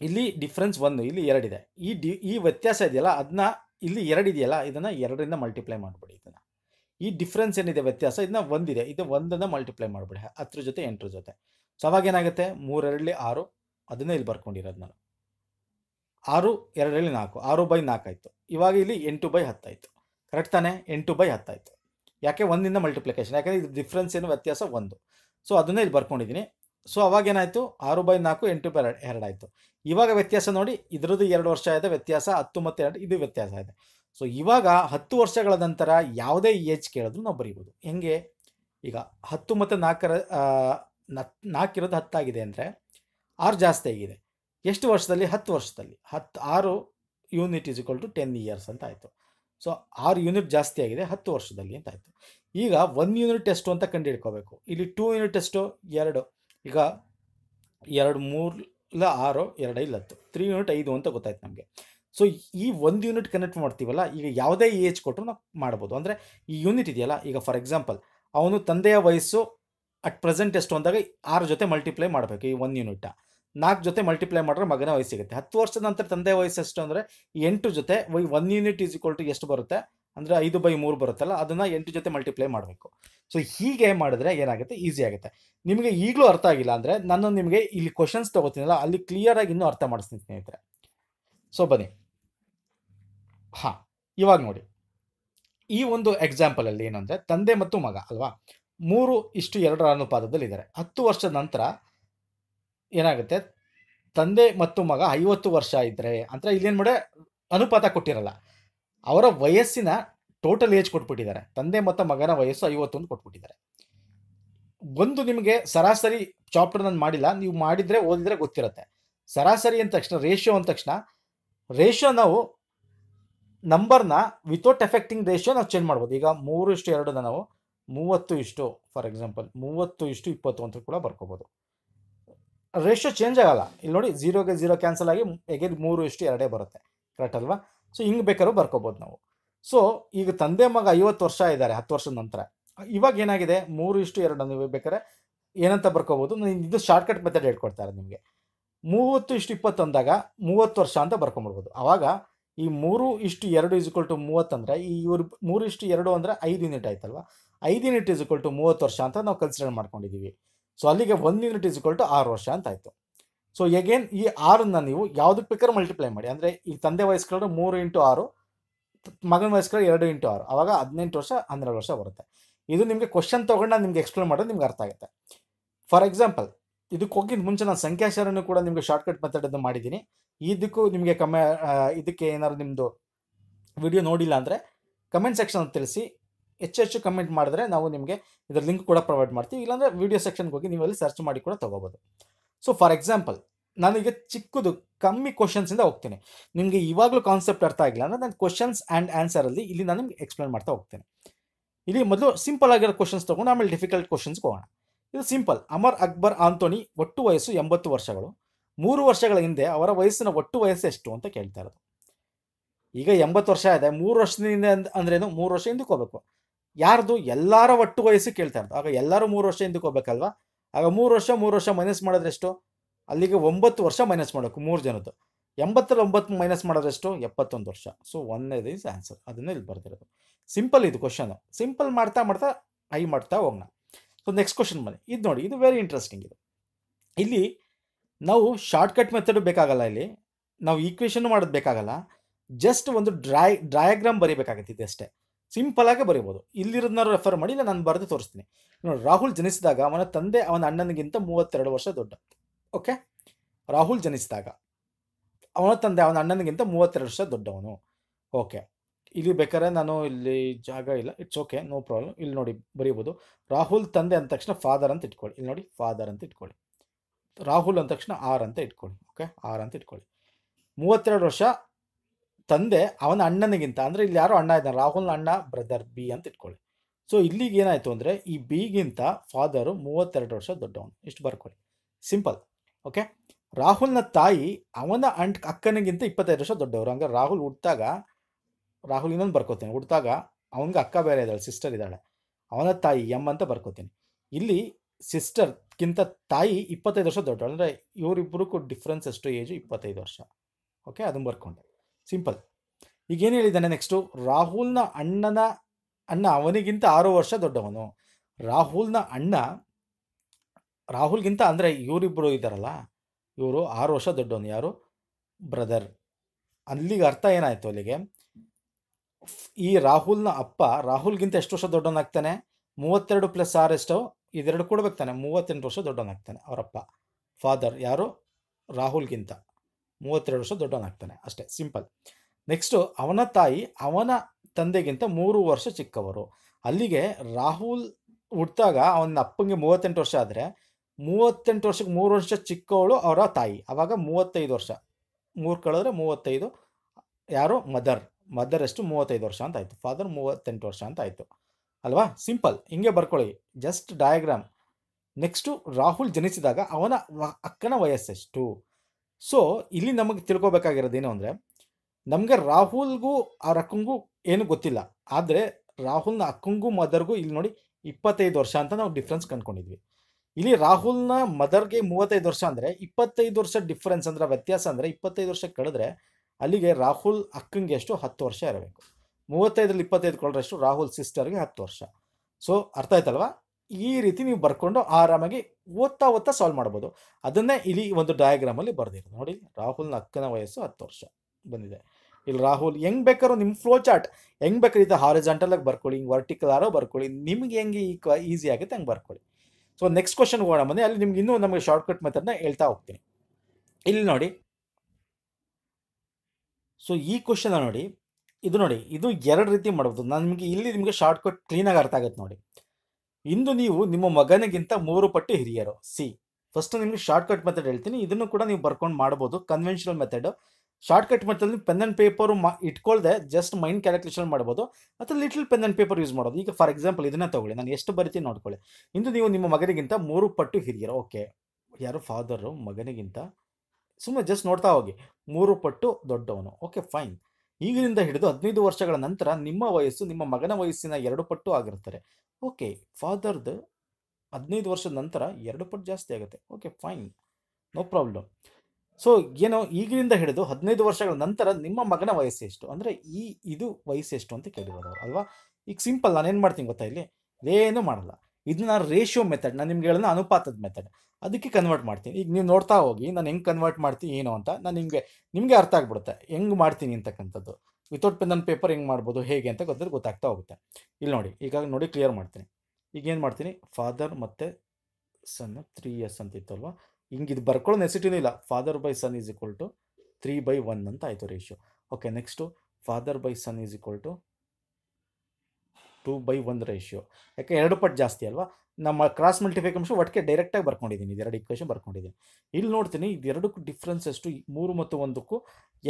ಇಲ್ಲಿ ಡಿಫ್ರೆನ್ಸ್ ಒಂದು ಇಲ್ಲಿ ಎರಡಿದೆ ಈ ಡಿ ಈ ವ್ಯತ್ಯಾಸ ಇದೆಯಲ್ಲ ಅದನ್ನ ಇಲ್ಲಿ ಎರಡಿದೆಯಲ್ಲ ಇದನ್ನು ಎರಡರಿಂದ ಮಲ್ಟಿಪ್ಲೈ ಮಾಡಿಬಿಡಿ ಇದನ್ನು ಈ ಡಿಫ್ರೆನ್ಸ್ ಏನಿದೆ ವ್ಯತ್ಯಾಸ ಇದನ್ನ ಒಂದಿದೆ ಇದು ಒಂದನ್ನು ಮಲ್ಟಿಪ್ಲೈ ಮಾಡಿಬಿಡಿ ಹತ್ತರ ಜೊತೆ ಎಂಟರ ಜೊತೆ ಸೊ ಅವಾಗೇನಾಗುತ್ತೆ ಏನಾಗುತ್ತೆ ಆರು ಅದನ್ನೇ ಇಲ್ಲಿ ಬರ್ಕೊಂಡಿರೋದು ನಾನು ಆರು ಎರಡರಲ್ಲಿ ನಾಲ್ಕು ಆರು ಬೈ ನಾಲ್ಕಾಯಿತು ಇವಾಗ ಇಲ್ಲಿ ಎಂಟು ಬೈ ಹತ್ತಾಯಿತು ಕರೆಕ್ಟ್ ತಾನೇ ಎಂಟು ಬೈ ಹತ್ತಾಯಿತು ಯಾಕೆ ಒಂದಿಂದ ಮಲ್ಟಿಪ್ಲಿಕೇಶನ್ ಯಾಕಂದರೆ ಇದು ಡಿಫ್ರೆನ್ಸ್ ಏನು ವ್ಯತ್ಯಾಸ ಒಂದು ಸೊ ಅದನ್ನೇ ಇಲ್ಲಿ ಬರ್ಕೊಂಡಿದ್ದೀನಿ ಸೊ ಏನಾಯಿತು ಆರು ಬೈ ನಾಲ್ಕು ಎಂಟು ಬೈ ಎರಡು ಎರಡಾಯಿತು ಇವಾಗ ವ್ಯತ್ಯಾಸ ನೋಡಿ ಇದರದ್ದು ಎರಡು ವರ್ಷ ಇದೆ ವ್ಯತ್ಯಾಸ ಹತ್ತು ಮತ್ತು ಎರಡು ಇದು ವ್ಯತ್ಯಾಸ ಇದೆ ಸೊ ಇವಾಗ ಹತ್ತು ವರ್ಷಗಳ ನಂತರ ಯಾವುದೇ ಏಜ್ ಕೇಳಿದ್ರು ನಾವು ಬರೀಬೋದು ಹೆಂಗೆ ಈಗ ಹತ್ತು ಮತ್ತು ನಾಲ್ಕರ ನಾಲ್ಕಿರೋದು ಹತ್ತಾಗಿದೆ ಅಂದರೆ ಆರು ಜಾಸ್ತಿ ಆಗಿದೆ ಎಷ್ಟು ವರ್ಷದಲ್ಲಿ ಹತ್ತು ವರ್ಷದಲ್ಲಿ ಹತ್ತು ಆರು unit is equal to ten years ಅಂತ ಆಯಿತು ಸೊ ಆರು ಯೂನಿಟ್ ಜಾಸ್ತಿ ಆಗಿದೆ ಹತ್ತು ವರ್ಷದಲ್ಲಿ ಅಂತ ಆಯಿತು ಈಗ ಒನ್ ಯೂನಿಟ್ ಎಷ್ಟು ಅಂತ ಕಂಡುಹಿಡ್ಕೋಬೇಕು ಇಲ್ಲಿ ಟೂ ಯೂನಿಟ್ ಎಷ್ಟು ಎರಡು ಈಗ ಎರಡು ಇಲ್ಲ ಆರು ಎರಡು ಇಲ್ಲ ಹತ್ತು ತ್ರೀ ಯೂನಿಟ್ ಐದು ಅಂತ ಗೊತ್ತಾಯ್ತು ನಮಗೆ ಸೊ ಈ ಒಂದು ಯೂನಿಟ್ ಕನೆಕ್ಟ್ ಮಾಡ್ತೀವಲ್ಲ ಈಗ ಯಾವುದೇ ಏಜ್ e ಕೊಟ್ಟರು ನಾವು ಮಾಡ್ಬೋದು ಅಂದರೆ ಈ ಯೂನಿಟ್ ಇದೆಯಲ್ಲ ಈಗ ಫಾರ್ ಎಕ್ಸಾಂಪಲ್ ಅವನು ತಂದೆಯ ವಯಸ್ಸು ಅಟ್ ಪ್ರೆಸೆಂಟ್ ಎಷ್ಟು ಅಂದಾಗ ಆರು ಜೊತೆ ಮಲ್ಟಿಪ್ಲೈ ಮಾಡಬೇಕು ಈ ಒಂದು ಯೂನಿಟ್ ನಾಲ್ಕು ಜೊತೆ ಮಲ್ಟಿಪ್ಲೈ ಮಾಡಿದ್ರೆ ಮಗನ ವಯಸ್ಸು ಸಿಗುತ್ತೆ ಹತ್ತು ವರ್ಷದ ನಂತರ ತಂದೆಯ ವಯಸ್ಸು ಎಷ್ಟು ಅಂದರೆ ಎಂಟು ಜೊತೆ one unit is equal to ಎಷ್ಟು ಬರುತ್ತೆ ಅಂದರೆ ಐದು ಬೈ ಮೂರು ಬರುತ್ತಲ್ಲ ಅದನ್ನು ಎಂಟು ಜೊತೆ ಮಲ್ಟಿಪ್ಲೈ ಮಾಡಬೇಕು ಸೊ ಹೀಗೆ ಮಾಡಿದ್ರೆ ಏನಾಗುತ್ತೆ ಈಸಿ ಆಗುತ್ತೆ ನಿಮಗೆ ಈಗಲೂ ಅರ್ಥ ಆಗಿಲ್ಲ ಅಂದರೆ ನಾನು ನಿಮಗೆ ಇಲ್ಲಿ ಕ್ವಶನ್ಸ್ ತೊಗೋತೀನಲ್ಲ ಅಲ್ಲಿ ಕ್ಲಿಯರಾಗಿ ಇನ್ನೂ ಅರ್ಥ ಮಾಡಿಸ್ತೀನಿ ಸ್ನೇಹಿತರೆ ಸೊ ಬನ್ನಿ ಹಾಂ ಇವಾಗ ನೋಡಿ ಈ ಒಂದು ಎಕ್ಸಾಂಪಲಲ್ಲಿ ಏನು ಅಂದರೆ ತಂದೆ ಮತ್ತು ಮಗ ಅಲ್ವಾ ಮೂರು ಇಷ್ಟು ಎರಡರ ಅನುಪಾತದಲ್ಲಿ ಇದ್ದಾರೆ ಹತ್ತು ವರ್ಷದ ನಂತರ ಏನಾಗುತ್ತೆ ತಂದೆ ಮತ್ತು ಮಗ ಐವತ್ತು ವರ್ಷ ಇದ್ದರೆ ಇಲ್ಲಿ ಏನು ಮಾಡೆ ಅನುಪಾತ ಕೊಟ್ಟಿರಲ್ಲ ಅವರ ವಯಸ್ಸಿನ ಟೋಟಲ್ ಏಜ್ ಕೊಟ್ಬಿಟ್ಟಿದ್ದಾರೆ ತಂದೆ ಮತ್ತು ಮಗನ ವಯಸ್ಸು ಐವತ್ತೊಂದು ಕೊಟ್ಬಿಟ್ಟಿದ್ದಾರೆ ಒಂದು ನಿಮಗೆ ಸರಾಸರಿ ಚಾಪ್ಟರ್ ನಾನು ಮಾಡಿಲ್ಲ ನೀವು ಮಾಡಿದರೆ ಓದಿದರೆ ಗೊತ್ತಿರುತ್ತೆ ಸರಾಸರಿ ಅಂದ ತಕ್ಷಣ ರೇಷಿಯೋ ಅಂದ ತಕ್ಷಣ ರೇಷಿಯೋ ನಾವು ನಂಬರ್ನ ವಿತೌಟ್ ಎಫೆಕ್ಟಿಂಗ್ ರೇಷಿಯೋ ನಾವು ಚೇಂಜ್ ಮಾಡ್ಬೋದು ಈಗ ಮೂರು ಇಷ್ಟು ಎರಡನ್ನ ನಾವು ಮೂವತ್ತು ಇಷ್ಟು ಫಾರ್ ಎಕ್ಸಾಂಪಲ್ ಮೂವತ್ತು ಇಷ್ಟು ಇಪ್ಪತ್ತು ಅಂತ ಕೂಡ ಬರ್ಕೋಬೋದು ರೇಷಿಯೋ ಚೇಂಜ್ ಆಗಲ್ಲ ಇಲ್ಲಿ ನೋಡಿ ಝೀರೋಗೆ ಝೀರೋ ಕ್ಯಾನ್ಸಲ್ ಆಗಿ ಹೇಗೆ ಮೂರು ಇಷ್ಟು ಎರಡೇ ಬರುತ್ತೆ ಕರೆಕ್ಟ್ ಅಲ್ವಾ ಸೊ ಹಿಂಗೆ ಬೇಕಾದ್ರೂ ಬರ್ಕೋಬೋದು ನಾವು ಸೊ ಈಗ ತಂದೆ ಮಗ ಐವತ್ತು ವರ್ಷ ಇದ್ದಾರೆ ಹತ್ತು ವರ್ಷದ ನಂತರ ಇವಾಗ ಏನಾಗಿದೆ ಮೂರು ಇಷ್ಟು ಎರಡು ನೀವು ಬೇಕಾದ್ರೆ ಏನಂತ ಬರ್ಕೋಬೋದು ಇದು ಶಾರ್ಟ್ಕಟ್ ಮೆಥಡ್ ಹೇಳ್ಕೊಡ್ತಾರೆ ನಿಮಗೆ ಮೂವತ್ತು ಇಷ್ಟು ಇಪ್ಪತ್ತೊಂದಾಗ ಮೂವತ್ತು ವರ್ಷ ಅಂತ ಬರ್ಕೊಂಬಿಡ್ಬೋದು ಆವಾಗ ಈ ಮೂರು ಇಷ್ಟು ಎರಡು ಇಸ್ಕ್ವಲ್ ಟು ಮೂವತ್ತಂದರೆ ಈ ಇವ್ರು ಮೂರು ಇಷ್ಟು ಎರಡು ಅಂದರೆ ಐದು ಯೂನಿಟ್ ಆಯ್ತಲ್ವ ಐದು ಯೂನಿಟ್ ಇಸ್ಕ್ವಲ್ ಟು ಮೂವತ್ತು ವರ್ಷ ಅಂತ ನಾವು ಕನ್ಸಿಡರ್ ಮಾಡ್ಕೊಂಡಿದ್ದೀವಿ ಸೊ ಅಲ್ಲಿಗೆ ಒಂದು ಯೂನಿಟ್ ಇಸ್ಕ್ವಲ್ ಟು ಆರು ವರ್ಷ ಅಂತ ಆಯಿತು ಸೊ ಎಗೇನ್ ಈ ಆರನ್ನ ನೀವು ಯಾವುದು ಬೇಕಾದ್ರೂ ಮಲ್ಟಿಪ್ಲೈ ಮಾಡಿ ಅಂದರೆ ಈ ತಂದೆ ವಯಸ್ಕರು ಮೂರು ಇಂಟು ಆರು ಮಗನ ವಯಸ್ಕರು ಎರಡು ಇಂಟು ಆರು ಆವಾಗ ಹದಿನೆಂಟು ವರ್ಷ ಹನ್ನೆರಡು ವರ್ಷ ಬರುತ್ತೆ ಇದು ನಿಮಗೆ ಕ್ವಶನ್ ತೊಗೊಂಡು ನಿಮ್ಗೆ ಎಕ್ಸ್ಪ್ಲೇನ್ ಮಾಡೋದು ನಿಮ್ಗೆ ಅರ್ಥ ಆಗುತ್ತೆ ಫಾರ್ ಎಕ್ಸಾಂಪಲ್ ಇದಕ್ಕೆ ಹೋಗಿ ಮುಂಚೆ ನಾನು ಸಂಖ್ಯಾಶಾರನ್ನು ಕೂಡ ನಿಮಗೆ ಶಾರ್ಟ್ಕಟ್ ಅನ್ನು ಮಾಡಿದ್ದೀನಿ ಇದಕ್ಕೂ ನಿಮಗೆ ಕಮೆ ಇದಕ್ಕೆ ಏನಾದ್ರು ನಿಮ್ಮದು ವಿಡಿಯೋ ನೋಡಿಲ್ಲ ಅಂದರೆ ಕಮೆಂಟ್ ಸೆಕ್ಷನ್ ತಿಳಿಸಿ ಹೆಚ್ಚು ಹೆಚ್ಚು ಕಮೆಂಟ್ ಮಾಡಿದ್ರೆ ನಾವು ನಿಮಗೆ ಇದರ ಲಿಂಕ್ ಕೂಡ ಪ್ರೊವೈಡ್ ಮಾಡ್ತೀವಿ ಇಲ್ಲಾಂದರೆ ವಿಡಿಯೋ ಸೆಕ್ಷನ್ಗೆ ಹೋಗಿ ನೀವು ಅಲ್ಲಿ ಸರ್ಚ್ ಮಾಡಿ ಕೂಡ ತೊಗೋಬೋದು ಸೊ ಫಾರ್ ಎಕ್ಸಾಂಪಲ್ ನನಗೆ ಚಿಕ್ಕದು ಕಮ್ಮಿ ಕ್ವಶನ್ಸಿಂದ ಹೋಗ್ತೇನೆ ನಿಮಗೆ ಇವಾಗಲೂ ಕಾನ್ಸೆಪ್ಟ್ ಅರ್ಥ ಆಗಿಲ್ಲ ಅಂದರೆ ನಾನು ಕ್ವಶನ್ಸ್ ಆ್ಯಂಡ್ ಆನ್ಸರಲ್ಲಿ ಇಲ್ಲಿ ನಾನು ನಿಮ್ಗೆ ಎಕ್ಸ್ಪ್ಲೇನ್ ಮಾಡ್ತಾ ಹೋಗ್ತೇನೆ ಇಲ್ಲಿ ಮೊದಲು ಸಿಂಪಲ್ ಆಗಿರೋ ಕ್ವಶನ್ಸ್ ತೊಗೊಂಡು ಆಮೇಲೆ ಡಿಫಿಕಲ್ಟ್ ಕ್ವಶನ್ಸ್ಗೆ ಹೋಗೋಣ ಇದು ಸಿಂಪಲ್ ಅಮರ್ ಅಕ್ಬರ್ ಆಂಥೋನಿ ಒಟ್ಟು ವಯಸ್ಸು ಎಂಬತ್ತು ವರ್ಷಗಳು ಮೂರು ವರ್ಷಗಳ ಹಿಂದೆ ಅವರ ವಯಸ್ಸಿನ ಒಟ್ಟು ವಯಸ್ಸು ಎಷ್ಟು ಅಂತ ಕೇಳ್ತಾ ಇರೋದು ಈಗ ಎಂಬತ್ತು ವರ್ಷ ಇದೆ ಮೂರು ವರ್ಷದಿಂದ ಅಂದ್ರೇನು ಮೂರು ವರ್ಷ ಹಿಂದಕ್ಕೆ ಹೋಗ್ಬೇಕು ಯಾರ್ದು ಎಲ್ಲರ ಒಟ್ಟು ವಯಸ್ಸು ಕೇಳ್ತಾ ಇರೋದು ಆಗ ಎಲ್ಲರೂ ಮೂರು ವರ್ಷ ಹಿಂದಕ್ಕೆ ಹೋಗ್ಬೇಕಲ್ವಾ ಆಗ ಮೂರು ವರ್ಷ ಮೂರು ವರ್ಷ ಮೈನಸ್ ಮಾಡಿದ್ರೆ ಎಷ್ಟು ಅಲ್ಲಿಗೆ ಒಂಬತ್ತು ವರ್ಷ ಮೈನಸ್ ಮಾಡಬೇಕು ಮೂರು ಜನದ್ದು ಎಂಬತ್ತರ ಒಂಬತ್ತು ಮೈನಸ್ ಮಾಡಿದ್ರೆ ಎಷ್ಟು ಎಪ್ಪತ್ತೊಂದು ವರ್ಷ ಸೊ ಒನ್ನೇದು ಈಸ್ ಆನ್ಸರ್ ಅದನ್ನು ಇಲ್ಲಿ ಬರ್ತಿರೋದು ಸಿಂಪಲ್ ಇದು ಕ್ವಶನು ಸಿಂಪಲ್ ಮಾಡ್ತಾ ಮಾಡ್ತಾ ಹೈ ಮಾಡ್ತಾ ಹೋಗೋಣ ಸೊ ನೆಕ್ಸ್ಟ್ ಕ್ವಶನ್ ಬನ್ನಿ ಇದು ನೋಡಿ ಇದು ವೆರಿ ಇಂಟ್ರೆಸ್ಟಿಂಗ್ ಇದು ಇಲ್ಲಿ ನಾವು ಶಾರ್ಟ್ಕಟ್ ಮೆಥಡ್ ಬೇಕಾಗಲ್ಲ ಇಲ್ಲಿ ನಾವು ಈಕ್ವೇಷನ್ ಮಾಡೋದು ಬೇಕಾಗಲ್ಲ ಜಸ್ಟ್ ಒಂದು ಡ್ರಾಯ್ ಡ್ರಯಾಗ್ರಾಮ್ ಬರೀಬೇಕಾಗತ್ತೆ ಅಷ್ಟೇ ಸಿಂಪಲ್ ಆಗಿ ಬರೀಬೋದು ಇಲ್ಲಿರೋದನ್ನ ರೆಫರ್ ಮಾಡಿ ಇಲ್ಲ ನಾನು ಬರೆದು ತೋರಿಸ್ತೀನಿ ನೋಡಿ ರಾಹುಲ್ ಜನಿಸಿದಾಗ ಅವನ ತಂದೆ ಅವನ ಅಣ್ಣನಿಗಿಂತ ಮೂವತ್ತೆರಡು ವರ್ಷ ದೊಡ್ಡ ಓಕೆ ರಾಹುಲ್ ಜನಿಸಿದಾಗ ಅವನ ತಂದೆ ಅವನ ಅಣ್ಣನಿಗಿಂತ ಮೂವತ್ತೆರಡು ವರ್ಷ ದೊಡ್ಡವನು ಓಕೆ ಇಲ್ಲಿ ಬೇಕಾದ್ರೆ ನಾನು ಇಲ್ಲಿ ಜಾಗ ಇಲ್ಲ ಇಟ್ಸ್ ಓಕೆ ನೋ ಪ್ರಾಬ್ಲಮ್ ಇಲ್ಲಿ ನೋಡಿ ಬರೀಬೋದು ರಾಹುಲ್ ತಂದೆ ಅಂದ ತಕ್ಷಣ ಫಾದರ್ ಅಂತ ಇಟ್ಕೊಳ್ಳಿ ಇಲ್ಲಿ ನೋಡಿ ಫಾದರ್ ಅಂತ ಇಟ್ಕೊಳ್ಳಿ ರಾಹುಲ್ ಅಂದ ತಕ್ಷಣ ಆರ್ ಅಂತ ಇಟ್ಕೊಳ್ಳಿ ಓಕೆ ಆರ್ ಅಂತ ಇಟ್ಕೊಳ್ಳಿ ಮೂವತ್ತೆರಡು ವರ್ಷ ತಂದೆ ಅವನ ಅಣ್ಣನಿಗಿಂತ ಅಂದರೆ ಇಲ್ಲಿ ಯಾರೋ ಅಣ್ಣ ಇದ್ದಾನೆ ರಾಹುಲ್ನ ಅಣ್ಣ ಬ್ರದರ್ ಬಿ ಅಂತ ಇಟ್ಕೊಳ್ಳಿ ಸೊ ಇಲ್ಲಿಗೆ ಏನಾಯಿತು ಅಂದರೆ ಈ ಬಿಗಿಂತ ಫಾದರು ಮೂವತ್ತೆರಡು ವರ್ಷ ದೊಡ್ಡವನು ಇಷ್ಟು ಬರ್ಕೊಳ್ಳಿ ಸಿಂಪಲ್ ಓಕೆ ರಾಹುಲ್ನ ತಾಯಿ ಅವನ ಅಂಟ್ ಅಕ್ಕನಿಗಿಂತ ಇಪ್ಪತ್ತೈದು ವರ್ಷ ದೊಡ್ಡವರು ಹಂಗೆ ರಾಹುಲ್ ಹುಟ್ಟಿದಾಗ ರಾಹುಲ್ ಇನ್ನೊಂದು ಬರ್ಕೋತೀನಿ ಹುಡ್ತಾಗ ಅವನಿಗೆ ಅಕ್ಕ ಬೇರೆ ಇದ್ದಾಳೆ ಸಿಸ್ಟರ್ ಇದ್ದಾಳೆ ಅವನ ತಾಯಿ ಎಮ್ ಅಂತ ಬರ್ಕೋತೀನಿ ಇಲ್ಲಿ ಸಿಸ್ಟರ್ಗಿಂತ ತಾಯಿ ಇಪ್ಪತ್ತೈದು ವರ್ಷ ದೊಡ್ಡವಳು ಅಂದರೆ ಇವರಿಬ್ಬರಿಗೂ ಡಿಫ್ರೆನ್ಸ್ ಎಷ್ಟು ಏಜು ಇಪ್ಪತ್ತೈದು ವರ್ಷ ಓಕೆ ಅದನ್ನು ಬರ್ಕೊಂಡೆ ಸಿಂಪಲ್ ಈಗ ಏನು ಹೇಳಿದ್ದಾನೆ ನೆಕ್ಸ್ಟು ರಾಹುಲ್ನ ಅಣ್ಣನ ಅಣ್ಣ ಅವನಿಗಿಂತ ಆರು ವರ್ಷ ದೊಡ್ಡವನು ರಾಹುಲ್ನ ಅಣ್ಣ ರಾಹುಲ್ಗಿಂತ ಅಂದರೆ ಇವರಿಬ್ಬರು ಇದ್ದಾರಲ್ಲ ಇವರು ಆರು ವರ್ಷ ದೊಡ್ಡವನು ಯಾರು ಬ್ರದರ್ ಅಲ್ಲಿಗೆ ಅರ್ಥ ಏನಾಯಿತು ಅಲ್ಲಿಗೆ ಈ ರಾಹುಲ್ನ ಅಪ್ಪ ರಾಹುಲ್ಗಿಂತ ಎಷ್ಟು ವರ್ಷ ದೊಡ್ಡವನಾಗ್ತಾನೆ ಮೂವತ್ತೆರಡು ಪ್ಲಸ್ ಆರ್ ಎಷ್ಟು ಇದೆರಡು ಕೊಡ್ಬೇಕು ತಾನೆ ಮೂವತ್ತೆಂಟು ವರ್ಷ ದೊಡ್ಡವನಾಗ್ತಾನೆ ಅವರಪ್ಪ ಫಾದರ್ ಯಾರು ರಾಹುಲ್ಗಿಂತ ಮೂವತ್ತೆರಡು ವರ್ಷ ದೊಡ್ಡವನಾಗ್ತಾನೆ ಅಷ್ಟೇ ಸಿಂಪಲ್ ನೆಕ್ಸ್ಟು ಅವನ ತಾಯಿ ಅವನ ತಂದೆಗಿಂತ ಮೂರು ವರ್ಷ ಚಿಕ್ಕವರು ಅಲ್ಲಿಗೆ ರಾಹುಲ್ ಹುಟ್ಟಿದಾಗ ಅವನ ಅಪ್ಪಂಗೆ ಮೂವತ್ತೆಂಟು ವರ್ಷ ಆದರೆ ಮೂವತ್ತೆಂಟು ವರ್ಷಕ್ಕೆ ಮೂರು ವರ್ಷ ಚಿಕ್ಕವಳು ಅವರ ತಾಯಿ ಅವಾಗ ಮೂವತ್ತೈದು ವರ್ಷ ಮೂರು ಕಳೆದ್ರೆ ಮೂವತ್ತೈದು ಯಾರು ಮದರ್ ಮದರ್ ಎಷ್ಟು ಮೂವತ್ತೈದು ವರ್ಷ ಅಂತ ಆಯಿತು ಫಾದರ್ ಮೂವತ್ತೆಂಟು ವರ್ಷ ಅಂತ ಆಯಿತು ಅಲ್ವಾ ಸಿಂಪಲ್ ಹಿಂಗೆ ಬರ್ಕೊಳ್ಳಿ ಜಸ್ಟ್ ಡಯಾಗ್ರಾಮ್ ನೆಕ್ಸ್ಟು ರಾಹುಲ್ ಜನಿಸಿದಾಗ ಅವನ ಅಕ್ಕನ ವಯಸ್ಸೆಷ್ಟು ಸೊ ಇಲ್ಲಿ ನಮಗೆ ಏನು ಅಂದರೆ ನಮಗೆ ರಾಹುಲ್ಗೂ ಆ ಅಕ್ಕಂಗೂ ಏನು ಗೊತ್ತಿಲ್ಲ ಆದರೆ ರಾಹುಲ್ನ ಅಕ್ಕಂಗೂ ಮದರ್ಗೂ ಇಲ್ಲಿ ನೋಡಿ ಇಪ್ಪತ್ತೈದು ವರ್ಷ ಅಂತ ನಾವು ಡಿಫ್ರೆನ್ಸ್ ಕಂಡ್ಕೊಂಡಿದ್ವಿ ಇಲ್ಲಿ ರಾಹುಲ್ನ ಮದರ್ಗೆ ಮೂವತ್ತೈದು ವರ್ಷ ಅಂದರೆ ಇಪ್ಪತ್ತೈದು ವರ್ಷ ಡಿಫ್ರೆನ್ಸ್ ಅಂದರೆ ವ್ಯತ್ಯಾಸ ಅಂದರೆ ಇಪ್ಪತ್ತೈದು ವರ್ಷ ಕಳೆದ್ರೆ ಅಲ್ಲಿಗೆ ರಾಹುಲ್ ಅಕ್ಕಂಗೆ ಎಷ್ಟು ಹತ್ತು ವರ್ಷ ಇರಬೇಕು ಮೂವತ್ತೈದರಲ್ಲಿ ಇಪ್ಪತ್ತೈದು ಕಳೆದಷ್ಟು ರಾಹುಲ್ ಸಿಸ್ಟರ್ಗೆ ಹತ್ತು ವರ್ಷ ಸೊ ಅರ್ಥ ಆಯ್ತಲ್ವಾ ಈ ರೀತಿ ನೀವು ಬರ್ಕೊಂಡು ಆರಾಮಾಗಿ ಓದ್ತಾ ಓದ್ತಾ ಸಾಲ್ವ್ ಮಾಡ್ಬೋದು ಅದನ್ನೇ ಇಲ್ಲಿ ಒಂದು ಡಯಾಗ್ರಾಮಲ್ಲಿ ಬರ್ದಿದೆ ನೋಡಿ ರಾಹುಲ್ನ ಅಕ್ಕನ ವಯಸ್ಸು ಹತ್ತು ವರ್ಷ ಬಂದಿದೆ ಇಲ್ಲಿ ರಾಹುಲ್ ಹೆಂಗ್ ಬೇಕಾದ್ರೂ ನಿಮ್ಮ ಫ್ಲೋ ಚಾರ್ಟ್ ಹೆಂಗ್ ಬೇಕಾದ್ರೆ ಇದು ಆಗಿ ಬರ್ಕೊಳ್ಳಿ ಹಿಂಗೆ ವರ್ಟಿಕಲ್ ಆರೋ ಬರ್ಕೊಳ್ಳಿ ನಿಮ್ಗೆ ಹೆಂಗೆ ಈ ಈಸಿ ಆಗುತ್ತೆ ಹಂಗೆ ಬರ್ಕೊಳ್ಳಿ ಸೊ ನೆಕ್ಸ್ಟ್ ಕ್ವಶನ್ ಹೋಗೋಣ ಬಂದು ಅಲ್ಲಿ ನಿಮ್ಗೆ ಇನ್ನೂ ನಮಗೆ ಕಟ್ ಮೆಥಡ್ನ ಹೇಳ್ತಾ ಹೋಗ್ತೀನಿ ಇಲ್ಲಿ ನೋಡಿ ಸೊ ಈ ಕ್ವಶನ್ನ ನೋಡಿ ಇದು ನೋಡಿ ಇದು ಎರಡು ರೀತಿ ಮಾಡ್ಬೋದು ನಮಗೆ ಇಲ್ಲಿ ನಿಮಗೆ ಕಟ್ ಕ್ಲೀನಾಗಿ ಅರ್ಥ ಆಗುತ್ತೆ ನೋಡಿ ಇಂದು ನೀವು ನಿಮ್ಮ ಮಗನಿಗಿಂತ ಮೂರು ಪಟ್ಟು ಹಿರಿಯರು ಸಿ ಫಸ್ಟ್ ನಿಮಗೆ ಶಾರ್ಟ್ಕಟ್ ಮೆಥಡ್ ಹೇಳ್ತೀನಿ ಇದನ್ನು ಕೂಡ ನೀವು ಬರ್ಕೊಂಡು ಮಾಡ್ಬೋದು ಕನ್ವೆನ್ಷನಲ್ ಮೆಥಡ್ ಶಾರ್ಟ್ಕಟ್ ನೀವು ಪೆನ್ ಆ್ಯಂಡ್ ಪೇಪರ್ ಮಾ ಇಟ್ಕೊಳ್ಳದೆ ಜಸ್ಟ್ ಮೈಂಡ್ ಕ್ಯಾಲ್ಕುಲೇಷನ್ ಮಾಡ್ಬೋದು ಅಥವಾ little pen and paper use ಮಾಡೋದು ಈಗ ಫಾರ್ ಎಕ್ಸಾಂಪಲ್ ಇದನ್ನ ತಗೊಳ್ಳಿ ನಾನು ಎಷ್ಟು ಬರಿತೀನಿ ನೋಡ್ಕೊಳ್ಳಿ ಇಂದು ನೀವು ನಿಮ್ಮ ಮಗನಿಗಿಂತ ಮೂರು ಪಟ್ಟು ಹಿರಿಯರು ಓಕೆ ಯಾರು ಫಾದರು ಮಗನಿಗಿಂತ ಸುಮ್ಮನೆ ಜಸ್ಟ್ ನೋಡ್ತಾ ಹೋಗಿ ಮೂರು ಪಟ್ಟು ದೊಡ್ಡವನು ಓಕೆ ಫೈನ್ ಈಗಿನಿಂದ ಹಿಡಿದು ಹದಿನೈದು ವರ್ಷಗಳ ನಂತರ ನಿಮ್ಮ ವಯಸ್ಸು ನಿಮ್ಮ ಮಗನ ವಯಸ್ಸಿನ ಎರಡು ಪಟ್ಟು ಆಗಿರ್ತಾರೆ ಓಕೆ ಫಾದರ್ದು ಹದಿನೈದು ವರ್ಷದ ನಂತರ ಎರಡು ಪಟ್ಟು ಜಾಸ್ತಿ ಆಗುತ್ತೆ okay fine no problem so ಏನೋ ಈಗಿನಿಂದ ಹಿಡಿದು ಹದಿನೈದು ವರ್ಷಗಳ ನಂತರ ನಿಮ್ಮ ಮಗನ ವಯಸ್ಸು ಎಷ್ಟು ಅಂದರೆ ಈ ಇದು ವಯಸ್ಸು ಎಷ್ಟು ಅಂತ ಕೇಳಿರೋದು ಅಲ್ವಾ ಈಗ ಸಿಂಪಲ್ ನಾನೇನು ಮಾಡ್ತೀನಿ ಗೊತ್ತಾ ಇಲ್ಲಿ ಏನು ಮಾಡಲ್ಲ ಇದನ್ನ ನಾನು ರೇಷಿಯೋ ಮೆಥಡ್ ನಾನು ನಿಮ್ಗೆ ಹೇಳೋಣ ಅನುಪಾತದ ಮೆಥಡ್ ಅದಕ್ಕೆ ಕನ್ವರ್ಟ್ ಮಾಡ್ತೀನಿ ಈಗ ನೀವು ನೋಡ್ತಾ ಹೋಗಿ ನಾನು ಹೆಂಗೆ ಕನ್ವರ್ಟ್ ಮಾಡ್ತೀನಿ ಏನು ಅಂತ ನಾನು ನಿಮಗೆ ನಿಮಗೆ ಅರ್ಥ ಆಗ್ಬಿಡುತ್ತೆ ಹೆಂಗೆ ಮಾಡ್ತೀನಿ ಅಂತಕ್ಕಂಥದ್ದು ವಿತೌಟ್ ಪೆನ್ ನನ್ನ ಪೇಪರ್ ಹೆಂಗೆ ಮಾಡ್ಬೋದು ಹೇಗೆ ಅಂತ ಗೊತ್ತಿದ್ರೆ ಗೊತ್ತಾಗ್ತಾ ಹೋಗುತ್ತೆ ಇಲ್ಲಿ ನೋಡಿ ಈಗಾಗ ನೋಡಿ ಕ್ಲಿಯರ್ ಮಾಡ್ತೀನಿ ಈಗ ಏನು ಮಾಡ್ತೀನಿ ಫಾದರ್ ಮತ್ತು ಸನ್ ತ್ರೀ ಇಯರ್ಸ್ ಅಂತ ಇತ್ತಲ್ವ ಹಿಂಗೆ ಇದು ಬರ್ಕೊಳ್ಳೋ ನೆಸಿಟಿನೂ ಇಲ್ಲ father by son is equal to three by one ಅಂತ ಆಯಿತು ratio okay next father by son is equal to two by one ratio ಯಾಕೆ ಎರಡು ಪಟ್ಟು ಜಾಸ್ತಿ ಅಲ್ವಾ ನಮ್ಮ ಕ್ರಾಸ್ ಮಲ್ಟಿಫಿಕಮ್ಸ್ ಒಟ್ಟಿಗೆ ಡೈರೆಕ್ಟಾಗಿ ಬರ್ಕೊಂಡಿದ್ದೀನಿ ಇದೆರಡು ಇಕ್ವೇಷನ್ ಬರ್ಕೊಂಡಿದ್ದೀನಿ ಇಲ್ಲಿ ನೋಡ್ತೀನಿ ಇದೆರಡಕ್ಕೂ ಡಿಫ್ರೆನ್ಸ್ ಎಷ್ಟು ಮೂರು ಮತ್ತು ಒಂದಕ್ಕೂ